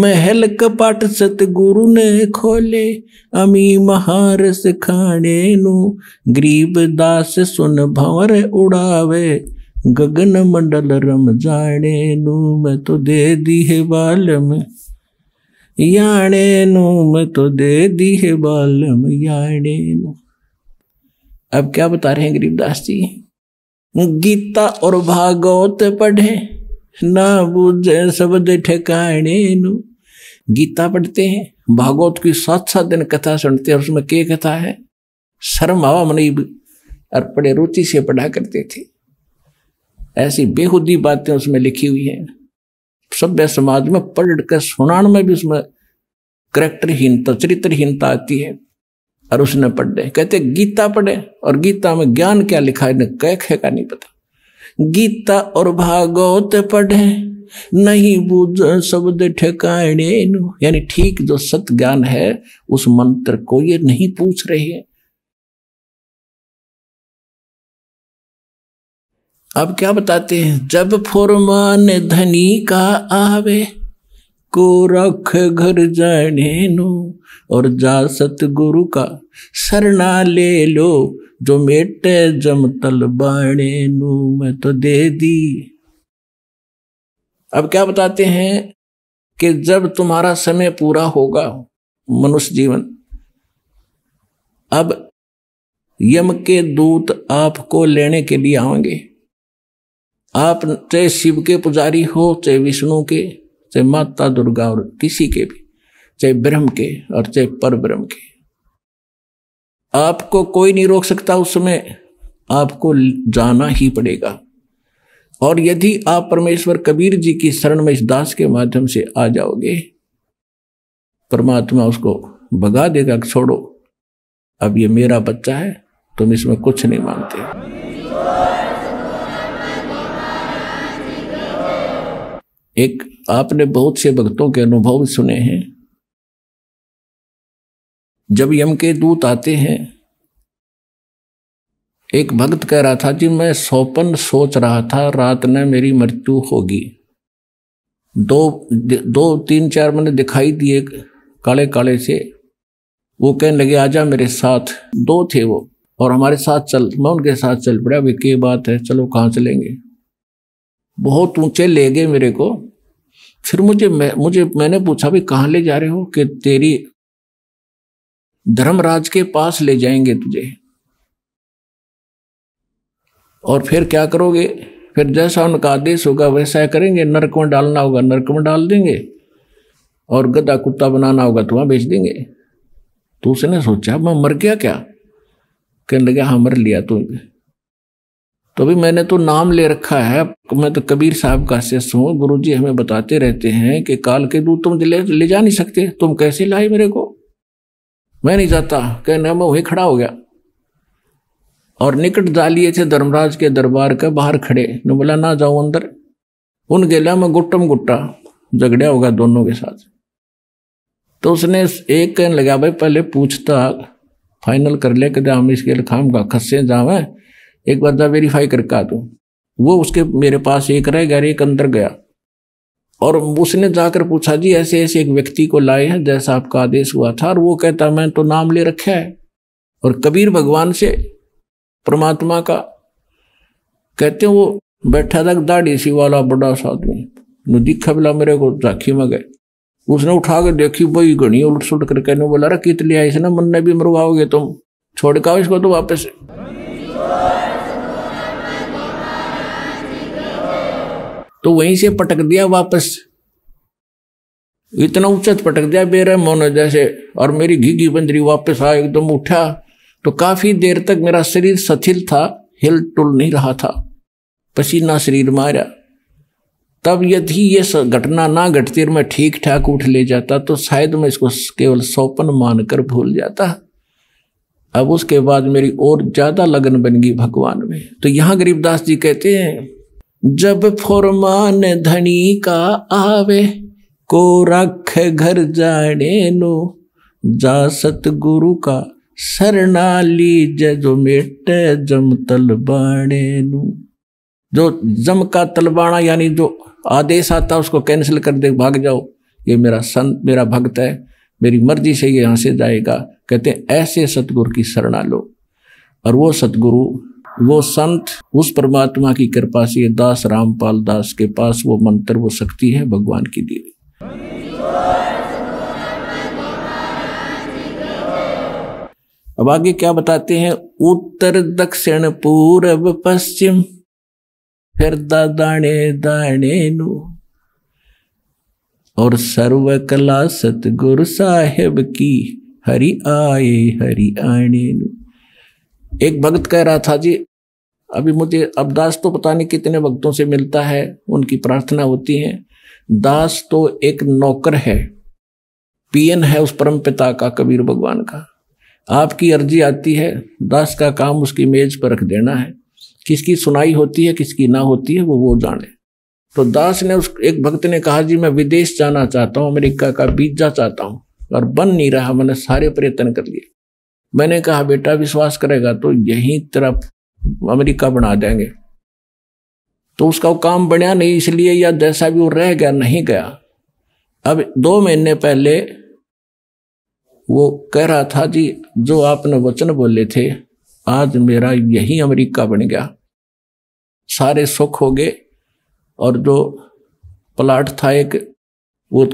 महल कपाट सतगुरु ने खोले अमी महारस खाने नू गरीब दास सुन भंवर उड़ावे गगन मंडल रम जाने नू मैं तो दे दी है बालम याणे नू मैं तो दे दी है बालम याणे नू अब क्या बता रहे हैं गरीबदास जी गीता और भागवत पढ़े ना बुझे शब्द ठिकाने नू गीता पढ़ते हैं भागवत की सात सात दिन कथा सुनते हैं उसमें क्या कथा है शर्म आवा और बड़े रुचि से पढ़ा करते थे ऐसी बेहूदी बातें उसमें लिखी हुई हैं सभ्य समाज में पढ़ कर सुनान में भी उसमें करेक्टरहीनता चरित्रहीनता आती है और उसने पढ़े कहते गीता पढ़े और गीता में ज्ञान क्या लिखा है कह है का नहीं पता गीता और भागवत पढ़े नहीं बुझ शब्द ठिकाने यानी ठीक जो सत ज्ञान है उस मंत्र को ये नहीं पूछ रही है अब क्या बताते हैं जब फुरमान धनी का आवे को रख घर जाने नो और जा सतगुरु का सरना ले लो जो मेटे तल बाणे नो मैं तो दे दी अब क्या बताते हैं कि जब तुम्हारा समय पूरा होगा मनुष्य जीवन अब यम के दूत आपको लेने के लिए आएंगे आप चाहे शिव के पुजारी हो चाहे विष्णु के चाहे माता दुर्गा और किसी के भी चाहे ब्रह्म के और चाहे पर ब्रह्म के आपको कोई नहीं रोक सकता उस समय आपको जाना ही पड़ेगा और यदि आप परमेश्वर कबीर जी की शरण में इस दास के माध्यम से आ जाओगे परमात्मा उसको भगा देगा छोड़ो अब ये मेरा बच्चा है तुम इसमें कुछ नहीं मानते एक आपने बहुत से भक्तों के अनुभव सुने हैं जब यम के दूत आते हैं एक भक्त कह रहा था जी मैं सौपन सोच रहा था रात में मेरी मृत्यु होगी दो दो तीन चार मैंने दिखाई दिए काले काले से वो कहने लगे आजा मेरे साथ दो थे वो और हमारे साथ चल मैं उनके साथ चल पड़ा अभी के बात है चलो कहाँ चलेंगे बहुत ऊंचे ले गए मेरे को फिर मुझे मैं, मुझे मैंने पूछा भी कहाँ ले जा रहे हो कि तेरी धर्मराज के पास ले जाएंगे तुझे और फिर क्या करोगे फिर जैसा उनका आदेश होगा वैसा करेंगे नरक में डालना होगा नरक में डाल देंगे और गदा कुत्ता बनाना होगा तो वहां बेच देंगे तो उसने सोचा मैं मर गया क्या कहने लगे हाँ मर लिया तो तो अभी मैंने तो नाम ले रखा है मैं तो कबीर साहब का शिष्य हूँ गुरु जी हमें बताते रहते हैं कि काल के दूध तुम ले, ले जा नहीं सकते तुम कैसे लाए मेरे को मैं नहीं जाता कहना मैं वही खड़ा हो गया और निकट डालिए थे धर्मराज के दरबार के बाहर खड़े ने बोला ना जाऊं अंदर उन गेला मैं गुट्टम गुट्टा झगड़ा होगा दोनों के साथ तो उसने एक कहने लगा भाई पहले पूछता फाइनल कर ले कि हम इसके लिए खाम का खस्से जावे एक दा वेरीफाई करके आ दो वो उसके मेरे पास एक रह गया एक अंदर गया और उसने जाकर पूछा जी ऐसे ऐसे एक व्यक्ति को लाए हैं जैसा आपका आदेश हुआ था और वो कहता मैं तो नाम ले रखा है और कबीर भगवान से परमात्मा का कहते हैं वो बैठा था दाढ़ी सी वाला बड़ा सा आदमी दिखा बिला मेरे को झाखी में गए उसने उठा के देखी भाई गणी उलट सुलट कर कहने बोला रखी तो लिया इसने मन ने भी मरवाओगे तुम छोड़ का इसको तो वापस तो वहीं से पटक दिया वापस इतना ऊंचा तो पटक दिया बेरा मोन जैसे और मेरी घिघी बंदरी वापस आ एकदम उठा तो काफी देर तक मेरा शरीर सथिल था हिल टुल नहीं रहा था पसीना शरीर मारा तब यदि ये घटना ना घटती और मैं ठीक ठाक उठ ले जाता तो शायद मैं इसको केवल सौपन मानकर भूल जाता अब उसके बाद मेरी और ज्यादा लगन बन गई भगवान में तो यहां गरीबदास जी कहते हैं जब फुरमान धनी का आवे को रख घर जाने नो जा सतगुरु का सरनाली जो मेटे जम तलबाणे नु जो जम का तलबाणा यानी जो आदेश आता उसको कैंसिल कर दे भाग जाओ ये मेरा संत मेरा भक्त है मेरी मर्जी से ये यहाँ से जाएगा कहते हैं ऐसे सतगुरु की शरणा लो और वो सतगुरु वो संत उस परमात्मा की कृपा से दास रामपाल दास के पास वो मंत्र वो शक्ति है भगवान की दी अब आगे क्या बताते हैं उत्तर दक्षिण पूर्व पश्चिम फिर दादाणे दाणे नु और सर्व कला सतगुरु साहेब की हरि आए हरि आने नु एक भक्त कह रहा था जी अभी मुझे अब दास तो पता नहीं कितने वक्तों से मिलता है उनकी प्रार्थना होती है दास तो एक नौकर है पीएन है उस परम पिता का कबीर भगवान का आपकी अर्जी आती है दास का काम उसकी मेज पर रख देना है किसकी सुनाई होती है किसकी ना होती है वो वो जाने तो दास ने उस एक भक्त ने कहा जी मैं विदेश जाना चाहता हूँ अमेरिका का जा चाहता हूँ और बन नहीं रहा मैंने सारे प्रयत्न कर लिए मैंने कहा बेटा विश्वास करेगा तो यही तरफ अमेरिका बना देंगे तो उसका काम बनया नहीं इसलिए या जैसा भी वो रह गया नहीं गया अब दो महीने पहले वो कह रहा था जी जो आपने वचन बोले थे आज मेरा यही अमेरिका बन गया सारे सुख हो गए और जो प्लाट था एक वो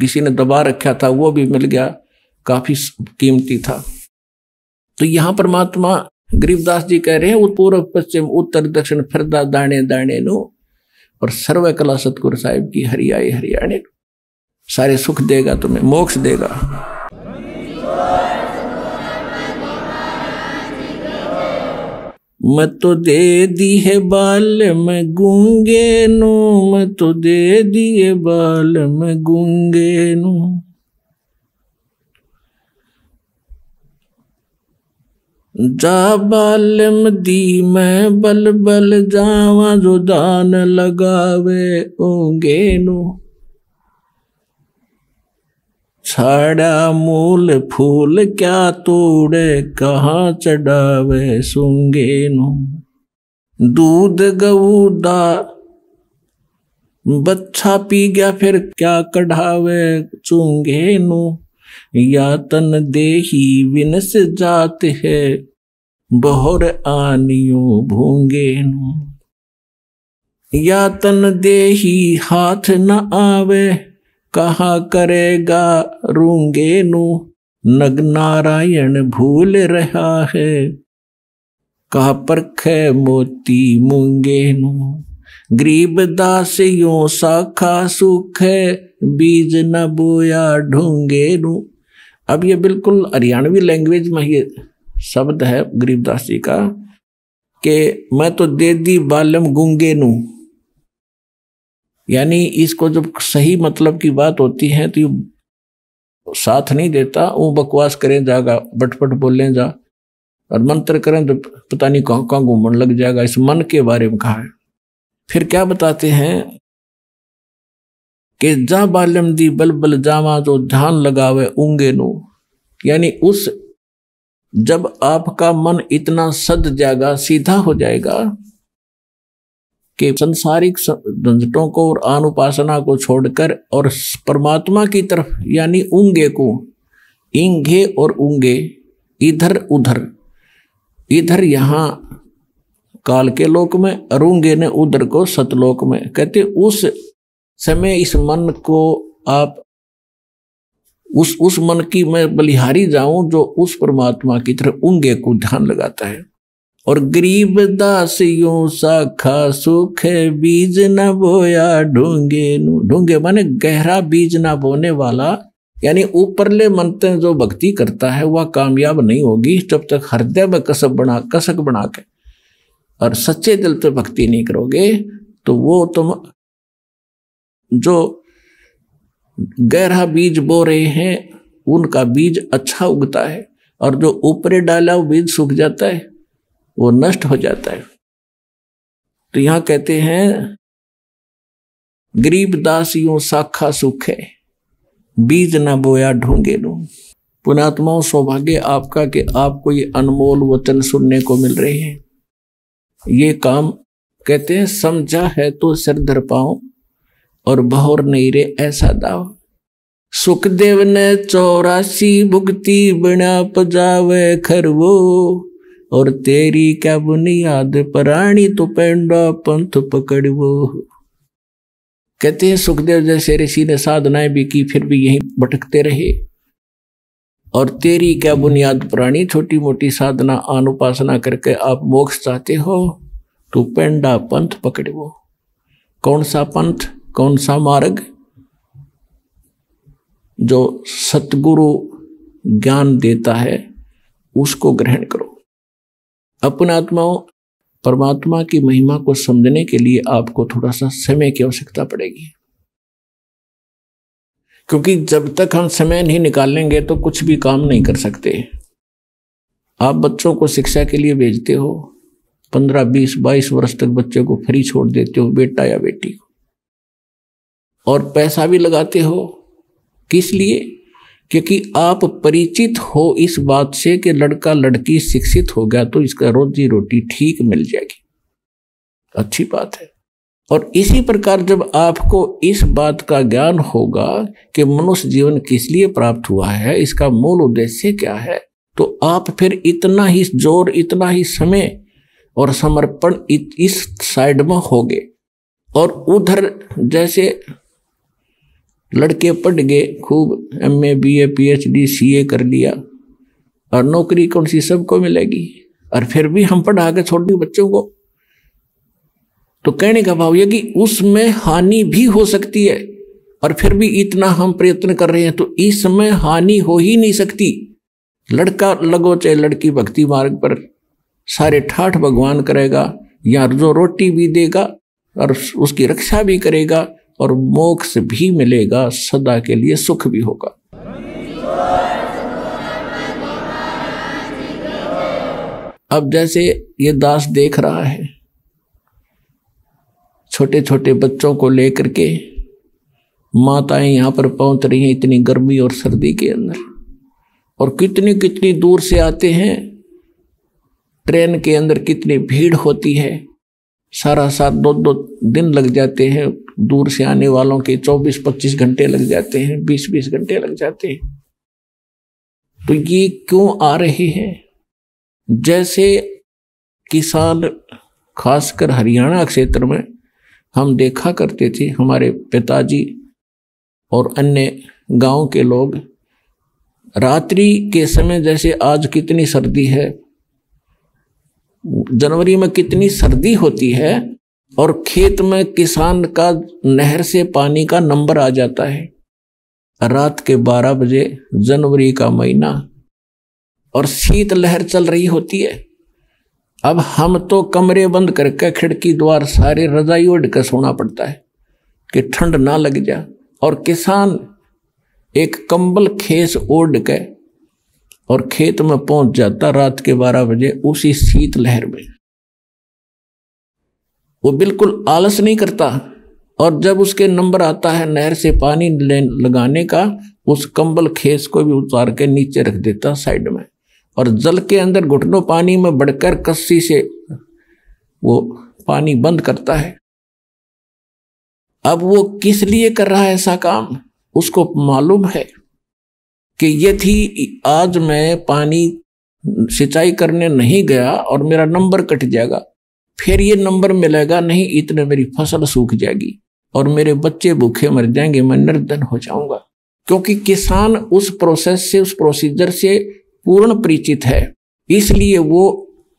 किसी ने दबा रखा था वो भी मिल गया काफी कीमती था तो यहां परमात्मा गरीबदास जी कह रहे हैं पूर्व पश्चिम उत्तर दक्षिण फिरदा दाणे दाणे नो और सर्व कला सतगुरु साहिब की हरियाई हरियाणे सारे सुख देगा तुम्हें मोक्ष देगा मत तो दे दी है बाल में गूंगे नो मत तो दे दिए बाल में गूंगे नो जा बालम दी मैं बल बल जावा जो दान लगावे ओंगे नो छाड़ा मूल फूल क्या तोड़े कहाँ चढ़ावे सुंगे नो दूध गऊदा बच्चा पी गया फिर क्या कढ़ावे चूंगे नो या तन देही विनस जात है बहुर आनियो भूंगेनु या तन देही हाथ न आवे कहा करेगा रूंगे नु नग नारायण भूल रहा है कहा परख मोती मूंगेनु गरीब दास यो साखा सुख है बीज न बोया नू अब ये बिल्कुल हरियाणवी लैंग्वेज में ये शब्द है गरीबदास जी का कि मैं तो दे दी बालम नू यानी इसको जब सही मतलब की बात होती है तो साथ नहीं देता वो बकवास करें जागा बटपट बोलें जा और मंत्र करें तो पता नहीं कहाँ कहाँ घूमने लग जाएगा इस मन के बारे में कहा है फिर क्या बताते हैं कि जा बालम दी बलबल जावा जो ध्यान लगावे ऊँगे नो यानी उस जब आपका मन इतना सद जाएगा सीधा हो जाएगा कि संसारिक झंझटों को और अनुपासना को छोड़कर और परमात्मा की तरफ यानी ऊंगे को इंगे और उंगे इधर उधर इधर यहाँ काल के लोक में अरुंगे ने उधर को सतलोक में कहते उस समय इस मन को आप उस उस मन की मैं बलिहारी जाऊं जो उस परमात्मा की तरफ उंगे को ध्यान लगाता है और गरीब दास यू साखा सुख बीज न बोया ढूंगे ढूंगे माने गहरा बीज ना बोने वाला यानी ऊपरले मंत्र जो भक्ति करता है वह कामयाब नहीं होगी जब तक हृदय में कसक बना कसक बना के और सच्चे दिल पर भक्ति नहीं करोगे तो वो तुम जो गहरा बीज बो रहे हैं उनका बीज अच्छा उगता है और जो ऊपरे डाला वो बीज सूख जाता है वो नष्ट हो जाता है तो यहां कहते हैं गरीब दास यू साखा सूखे बीज ना बोया ढूंगे लू पुणात्माओं सौभाग्य आपका कि आपको ये अनमोल वचन सुनने को मिल रहे हैं ये काम कहते हैं समझा है तो सिर धर पाओ और बहोर नहीं रे ऐसा दाव सुखदेव ने चौरासी भुगती बिना पजावे खरवो और तेरी क्या बुनियाद प्राणी तो पेंडा पंथ पकड़वो कहते हैं सुखदेव जैसे ऋषि ने साधनाएं भी की फिर भी यही भटकते रहे और तेरी क्या बुनियाद प्राणी छोटी मोटी साधना अनुपासना करके आप मोक्ष चाहते हो तो पेंडा पंथ पकड़ो कौन सा पंथ कौन सा मार्ग जो सतगुरु ज्ञान देता है उसको ग्रहण करो अपने आत्माओं परमात्मा की महिमा को समझने के लिए आपको थोड़ा सा समय की आवश्यकता पड़ेगी क्योंकि जब तक हम समय नहीं निकालेंगे तो कुछ भी काम नहीं कर सकते आप बच्चों को शिक्षा के लिए भेजते हो पंद्रह बीस बाईस वर्ष तक बच्चे को फ्री छोड़ देते हो बेटा या बेटी को और पैसा भी लगाते हो किस लिए क्योंकि आप परिचित हो इस बात से कि लड़का लड़की शिक्षित हो गया तो इसका रोजी रोटी ठीक मिल जाएगी अच्छी बात है और इसी प्रकार जब आपको इस बात का ज्ञान होगा कि मनुष्य जीवन किस लिए प्राप्त हुआ है इसका मूल उद्देश्य क्या है तो आप फिर इतना ही जोर इतना ही समय और समर्पण इस साइड में होगे और उधर जैसे लड़के पढ़ गए खूब M A B A P H D C A कर लिया और नौकरी कौन सी सबको मिलेगी और फिर भी हम पढ़ा के छोड़ दी बच्चों को तो कहने का भाव यह कि उसमें हानि भी हो सकती है और फिर भी इतना हम प्रयत्न कर रहे हैं तो इसमें हानि हो ही नहीं सकती लड़का लगो चाहे लड़की भक्ति मार्ग पर सारे ठाठ भगवान करेगा या जो रोटी भी देगा और उसकी रक्षा भी करेगा और मोक्ष भी मिलेगा सदा के लिए सुख भी होगा अब जैसे ये दास देख रहा है छोटे छोटे बच्चों को लेकर के माताएं यहाँ पर पहुँच रही हैं इतनी गर्मी और सर्दी के अंदर और कितनी कितनी दूर से आते हैं ट्रेन के अंदर कितनी भीड़ होती है सारा साथ दो दो दिन लग जाते हैं दूर से आने वालों के 24-25 घंटे लग जाते हैं 20-20 घंटे लग जाते हैं तो ये क्यों आ रहे हैं जैसे किसान खासकर हरियाणा क्षेत्र में हम देखा करते थे हमारे पिताजी और अन्य गांव के लोग रात्रि के समय जैसे आज कितनी सर्दी है जनवरी में कितनी सर्दी होती है और खेत में किसान का नहर से पानी का नंबर आ जाता है रात के 12 बजे जनवरी का महीना और शीतलहर चल रही होती है अब हम तो कमरे बंद करके खिड़की द्वार सारे रजाई ओढ़ कर सोना पड़ता है कि ठंड ना लग जा और किसान एक कंबल खेस ओढ़ के और खेत में पहुंच जाता रात के बारह बजे उसी शीत लहर में वो बिल्कुल आलस नहीं करता और जब उसके नंबर आता है नहर से पानी लगाने का उस कंबल खेस को भी उतार के नीचे रख देता साइड में और जल के अंदर घुटनों पानी में बढ़कर कस्सी से वो पानी बंद करता है अब वो किस लिए कर रहा है ऐसा काम उसको मालूम है कि ये थी आज मैं पानी सिंचाई करने नहीं गया और मेरा नंबर कट जाएगा फिर ये नंबर मिलेगा नहीं इतने मेरी फसल सूख जाएगी और मेरे बच्चे भूखे मर जाएंगे मैं निर्धन हो जाऊंगा क्योंकि किसान उस प्रोसेस से उस प्रोसीजर से पूर्ण परिचित है इसलिए वो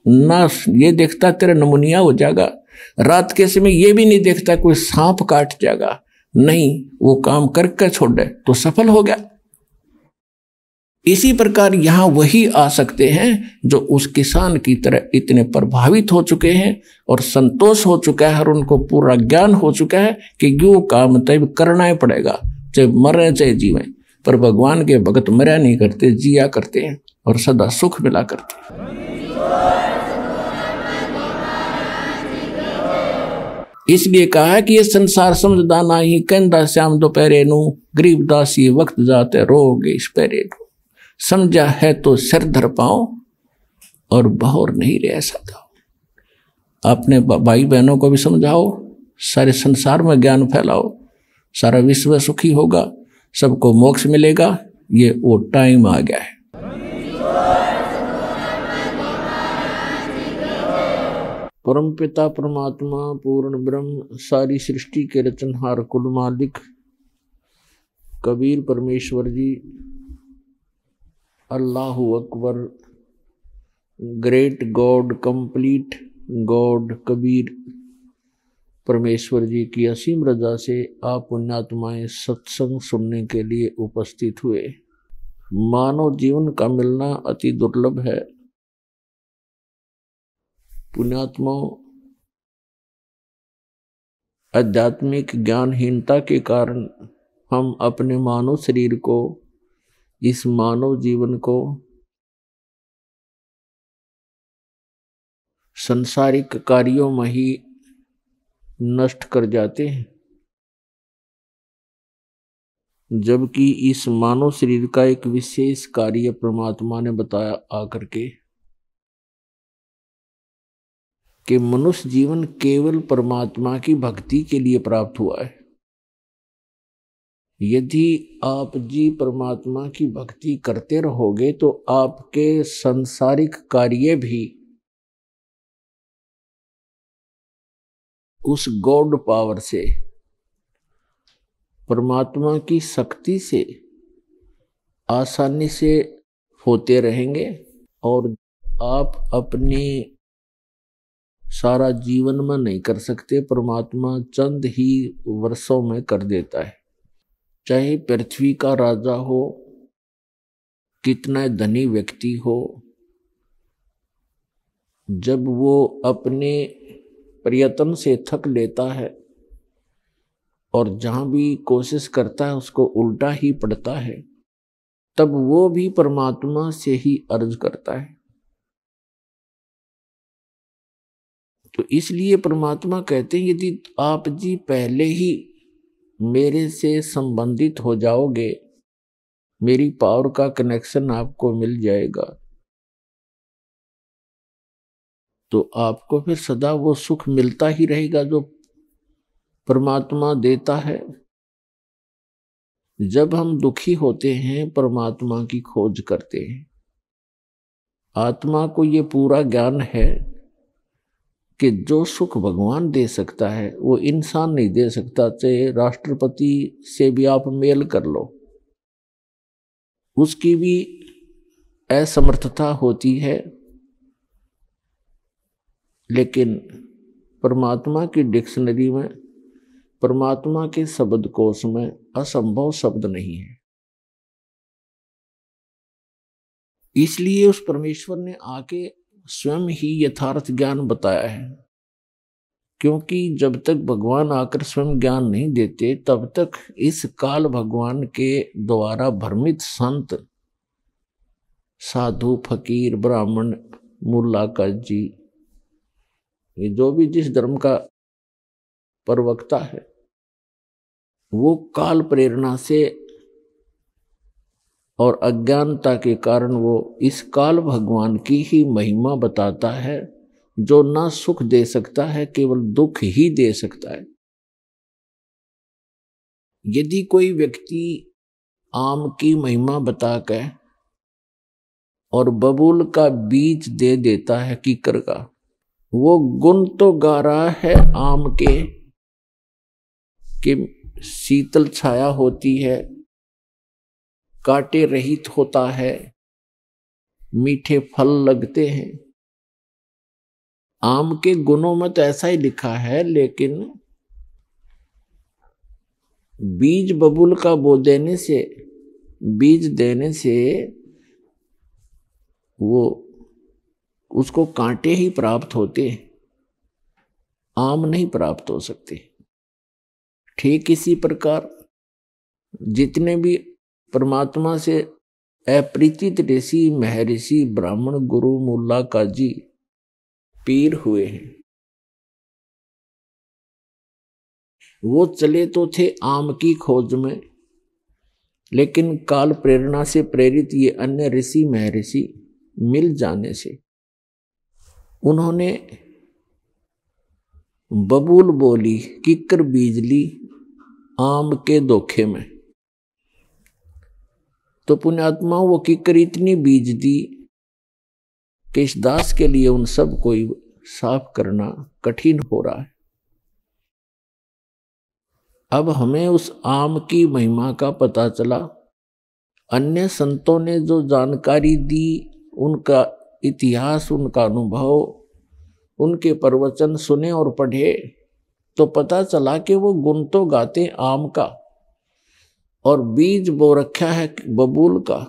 ना ये देखता तेरा नमूनिया हो जाएगा रात के समय ये भी नहीं देखता कोई सांप काट जाएगा नहीं वो काम करके छोड़ तो सफल हो गया इसी प्रकार यहां वही आ सकते हैं जो उस किसान की तरह इतने प्रभावित हो चुके हैं और संतोष हो चुका है और उनको पूरा ज्ञान हो चुका है कि यो काम तब करना ही पड़ेगा चाहे मरे चाहे जीवें पर भगवान के भगत मरया नहीं करते जिया करते हैं और सदा सुख मिला करती इसलिए कहा कि ये संसार समझदा ही कहता श्याम दोपहरे नु गरीब दासी वक्त जाते रोगे इस पैरे नु समझा है तो सिर धर पाओ और बहोर नहीं रह सकता अपने भाई बहनों को भी समझाओ सारे संसार में ज्ञान फैलाओ सारा विश्व सुखी होगा सबको मोक्ष मिलेगा ये वो टाइम आ गया है परम पिता परमात्मा पूर्ण ब्रह्म सारी सृष्टि के रचनहार कुल मालिक कबीर परमेश्वर जी अल्लाह अकबर great god complete god Kabir परमेश्वर जी की असीम रजा से आप पुण्यात्माएँ सत्संग सुनने के लिए उपस्थित हुए मानव जीवन का मिलना अति दुर्लभ है पुण्यात्मा आध्यात्मिक ज्ञानहीनता के कारण हम अपने मानव शरीर को इस मानव जीवन को संसारिक कार्यों में ही नष्ट कर जाते हैं जबकि इस मानव शरीर का एक विशेष कार्य परमात्मा ने बताया आकर के कि मनुष्य जीवन केवल परमात्मा की भक्ति के लिए प्राप्त हुआ है यदि आप जी परमात्मा की भक्ति करते रहोगे तो आपके संसारिक कार्य भी उस गॉड पावर से परमात्मा की शक्ति से आसानी से होते रहेंगे और आप अपने सारा जीवन में नहीं कर सकते परमात्मा चंद ही वर्षों में कर देता है चाहे पृथ्वी का राजा हो कितना धनी व्यक्ति हो जब वो अपने प्रयत्न से थक लेता है और जहाँ भी कोशिश करता है उसको उल्टा ही पड़ता है तब वो भी परमात्मा से ही अर्ज करता है तो इसलिए परमात्मा कहते हैं यदि आप जी पहले ही मेरे से संबंधित हो जाओगे मेरी पावर का कनेक्शन आपको मिल जाएगा तो आपको फिर सदा वो सुख मिलता ही रहेगा जो परमात्मा देता है जब हम दुखी होते हैं परमात्मा की खोज करते हैं आत्मा को ये पूरा ज्ञान है कि जो सुख भगवान दे सकता है वो इंसान नहीं दे सकता चाहे राष्ट्रपति से भी आप मेल कर लो उसकी भी असमर्थता होती है लेकिन परमात्मा की डिक्शनरी में परमात्मा के शब्द कोश में असंभव शब्द नहीं है इसलिए उस परमेश्वर ने आके स्वयं ही यथार्थ ज्ञान बताया है क्योंकि जब तक भगवान आकर स्वयं ज्ञान नहीं देते तब तक इस काल भगवान के द्वारा भ्रमित संत साधु फकीर ब्राह्मण का जी ये जो भी जिस धर्म का प्रवक्ता है वो काल प्रेरणा से और अज्ञानता के कारण वो इस काल भगवान की ही महिमा बताता है जो ना सुख दे सकता है केवल दुख ही दे सकता है यदि कोई व्यक्ति आम की महिमा बता कर और बबूल का बीज दे देता है कीकर का वो गुण तो गा रहा है आम के कि शीतल छाया होती है काटे रहित होता है मीठे फल लगते हैं आम के गुणों में तो ऐसा ही लिखा है लेकिन बीज बबूल का बो देने से बीज देने से वो उसको कांटे ही प्राप्त होते हैं आम नहीं प्राप्त हो सकते ठीक इसी प्रकार जितने भी परमात्मा से अपरिचित ऋषि महर्षि ब्राह्मण गुरु मुल्ला काजी पीर हुए हैं वो चले तो थे आम की खोज में लेकिन काल प्रेरणा से प्रेरित ये अन्य ऋषि महर्षि मिल जाने से उन्होंने बबूल बोली किकर बीजली आम के धोखे में तो पुण्यात्मा वो किकर इतनी बीज दी कि इस दास के लिए उन सब को साफ करना कठिन हो रहा है अब हमें उस आम की महिमा का पता चला अन्य संतों ने जो जानकारी दी उनका इतिहास उनका अनुभव उनके प्रवचन सुने और पढ़े तो पता चला कि वो गुण तो गाते आम का और बीज बो रखा है बबूल का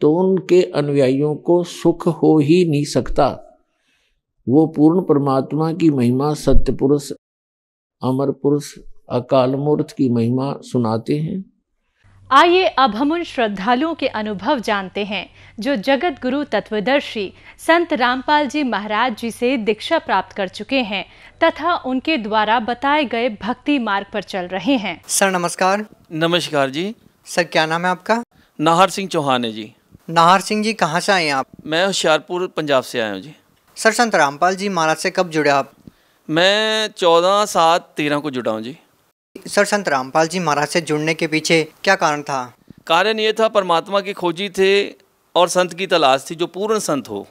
तो उनके अनुयायियों को सुख हो ही नहीं सकता वो पूर्ण परमात्मा की महिमा सत्य पुरुष अमर पुरुष अकाल मूर्त की महिमा सुनाते हैं आइए अब हम उन श्रद्धालुओं के अनुभव जानते हैं जो जगत गुरु तत्वदर्शी संत रामपाल जी महाराज जी से दीक्षा प्राप्त कर चुके हैं तथा उनके द्वारा बताए गए भक्ति मार्ग पर चल रहे हैं सर नमस्कार नमस्कार जी सर क्या नाम है आपका नाहर सिंह चौहान है जी नाहर सिंह जी कहाँ से आए हैं आप मैं होशियारपुर पंजाब से आया हूँ जी सर संत रामपाल जी महाराज से कब जुड़े आप मैं चौदह सात तेरह को जुड़ा हूँ जी सर संत रामपाल जी महाराज से जुड़ने के पीछे क्या कारण था कारण ये था परमात्मा की खोजी थे और संत की तलाश थी जो पूर्ण संत हो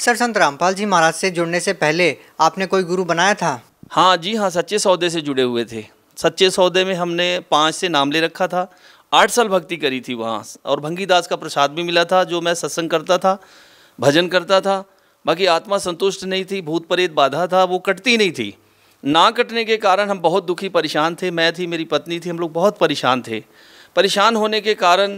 सर संत रामपाल जी महाराज से जुड़ने से पहले आपने कोई गुरु बनाया था हाँ जी हाँ सच्चे सौदे से जुड़े हुए थे सच्चे सौदे में हमने पाँच से नाम ले रखा था आठ साल भक्ति करी थी वहाँ और भंगीदास का प्रसाद भी मिला था जो मैं सत्संग करता था भजन करता था बाकी आत्मा संतुष्ट नहीं थी भूत प्रेत बाधा था वो कटती नहीं थी ना कटने के कारण हम बहुत दुखी परेशान थे मैं थी मेरी पत्नी थी हम लोग बहुत परेशान थे परेशान होने के कारण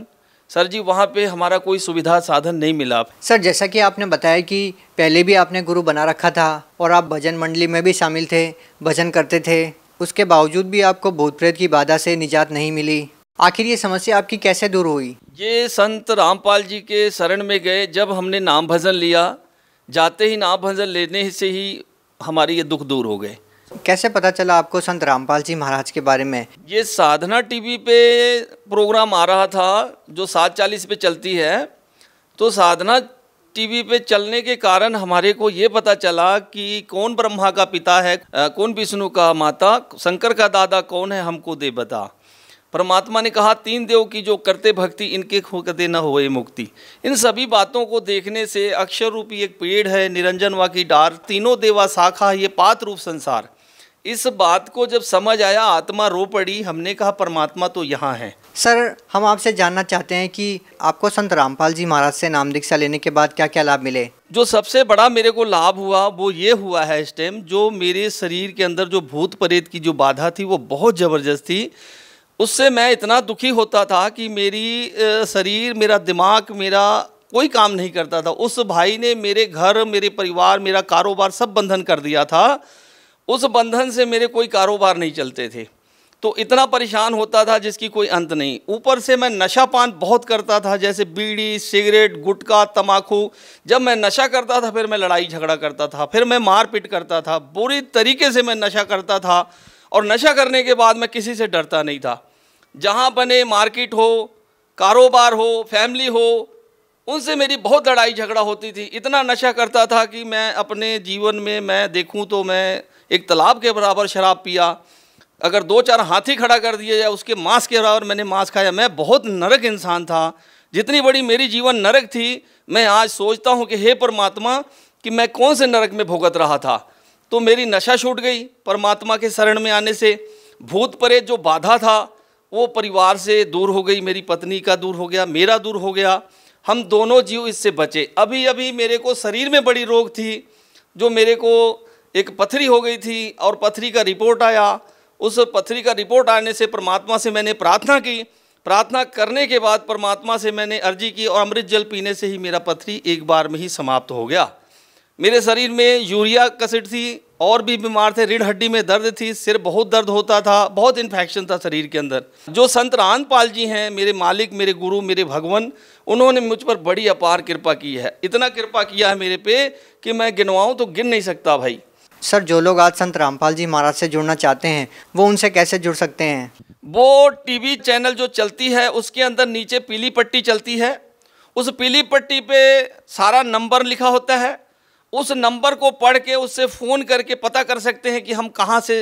सर जी वहाँ पे हमारा कोई सुविधा साधन नहीं मिला सर जैसा कि आपने बताया कि पहले भी आपने गुरु बना रखा था और आप भजन मंडली में भी शामिल थे भजन करते थे उसके बावजूद भी आपको भूत प्रेत की बाधा से निजात नहीं मिली आखिर ये समस्या आपकी कैसे दूर हुई ये संत रामपाल जी के शरण में गए जब हमने नाम भजन लिया जाते ही नाम भजन लेने से ही हमारे ये दुख दूर हो गए कैसे पता चला आपको संत रामपाल जी महाराज के बारे में ये साधना टीवी पे प्रोग्राम आ रहा था जो सात चालीस पे चलती है तो साधना टीवी पे चलने के कारण हमारे को ये पता चला कि कौन ब्रह्मा का पिता है कौन विष्णु का माता शंकर का दादा कौन है हमको दे बता परमात्मा ने कहा तीन देव की जो करते भक्ति इनके कदे न होए मुक्ति इन सभी बातों को देखने से अक्षर रूपी एक पेड़ है निरंजन वा की डार तीनों देवा शाखा ये पात्र रूप संसार इस बात को जब समझ आया आत्मा रो पड़ी हमने कहा परमात्मा तो यहाँ है सर हम आपसे जानना चाहते हैं कि आपको संत रामपाल जी महाराज से नाम दीक्षा लेने के बाद क्या क्या लाभ मिले जो सबसे बड़ा मेरे को लाभ हुआ वो ये हुआ है इस टाइम जो मेरे शरीर के अंदर जो भूत प्रेत की जो बाधा थी वो बहुत ज़बरदस्त थी उससे मैं इतना दुखी होता था कि मेरी शरीर मेरा दिमाग मेरा कोई काम नहीं करता था उस भाई ने मेरे घर मेरे परिवार मेरा कारोबार सब बंधन कर दिया था उस बंधन से मेरे कोई कारोबार नहीं चलते थे तो इतना परेशान होता था जिसकी कोई अंत नहीं ऊपर से मैं नशा पान बहुत करता था जैसे बीड़ी सिगरेट गुटखा तमाकू जब मैं नशा करता था फिर मैं लड़ाई झगड़ा करता था फिर मैं मारपीट करता था बुरी तरीके से मैं नशा करता था और नशा करने के बाद मैं किसी से डरता नहीं था जहाँ बने मार्केट हो कारोबार हो फैमिली हो उनसे मेरी बहुत लड़ाई झगड़ा होती थी इतना नशा करता था कि मैं अपने जीवन में मैं देखूँ तो मैं एक तालाब के बराबर शराब पिया अगर दो चार हाथी खड़ा कर दिया जाए उसके मांस के बराबर मैंने मांस खाया मैं बहुत नरक इंसान था जितनी बड़ी मेरी जीवन नरक थी मैं आज सोचता हूँ कि हे परमात्मा कि मैं कौन से नरक में भुगत रहा था तो मेरी नशा छूट गई परमात्मा के शरण में आने से भूत परे जो बाधा था वो परिवार से दूर हो गई मेरी पत्नी का दूर हो गया मेरा दूर हो गया हम दोनों जीव इससे बचे अभी अभी मेरे को शरीर में बड़ी रोग थी जो मेरे को एक पथरी हो गई थी और पथरी का रिपोर्ट आया उस पथरी का रिपोर्ट आने से परमात्मा से मैंने प्रार्थना की प्रार्थना करने के बाद परमात्मा से मैंने अर्जी की और अमृत जल पीने से ही मेरा पथरी एक बार में ही समाप्त हो गया मेरे शरीर में यूरिया कसिट थी और भी बीमार थे रीढ़ हड्डी में दर्द थी सिर बहुत दर्द होता था बहुत इन्फेक्शन था शरीर के अंदर जो संत रामपाल जी हैं मेरे मालिक मेरे गुरु मेरे भगवान उन्होंने मुझ पर बड़ी अपार कृपा की है इतना कृपा किया है मेरे पे कि मैं गिनवाऊँ तो गिन नहीं सकता भाई सर जो लोग आज संत रामपाल जी महाराज से जुड़ना चाहते हैं वो उनसे कैसे जुड़ सकते हैं वो टीवी चैनल जो चलती है उसके अंदर नीचे पीली पट्टी चलती है उस पीली पट्टी पे सारा नंबर लिखा होता है उस नंबर को पढ़ के उससे फ़ोन करके पता कर सकते हैं कि हम कहाँ से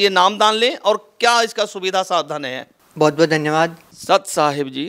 ये नाम दान लें और क्या इसका सुविधा सावधान है बहुत बहुत धन्यवाद सत साहिब जी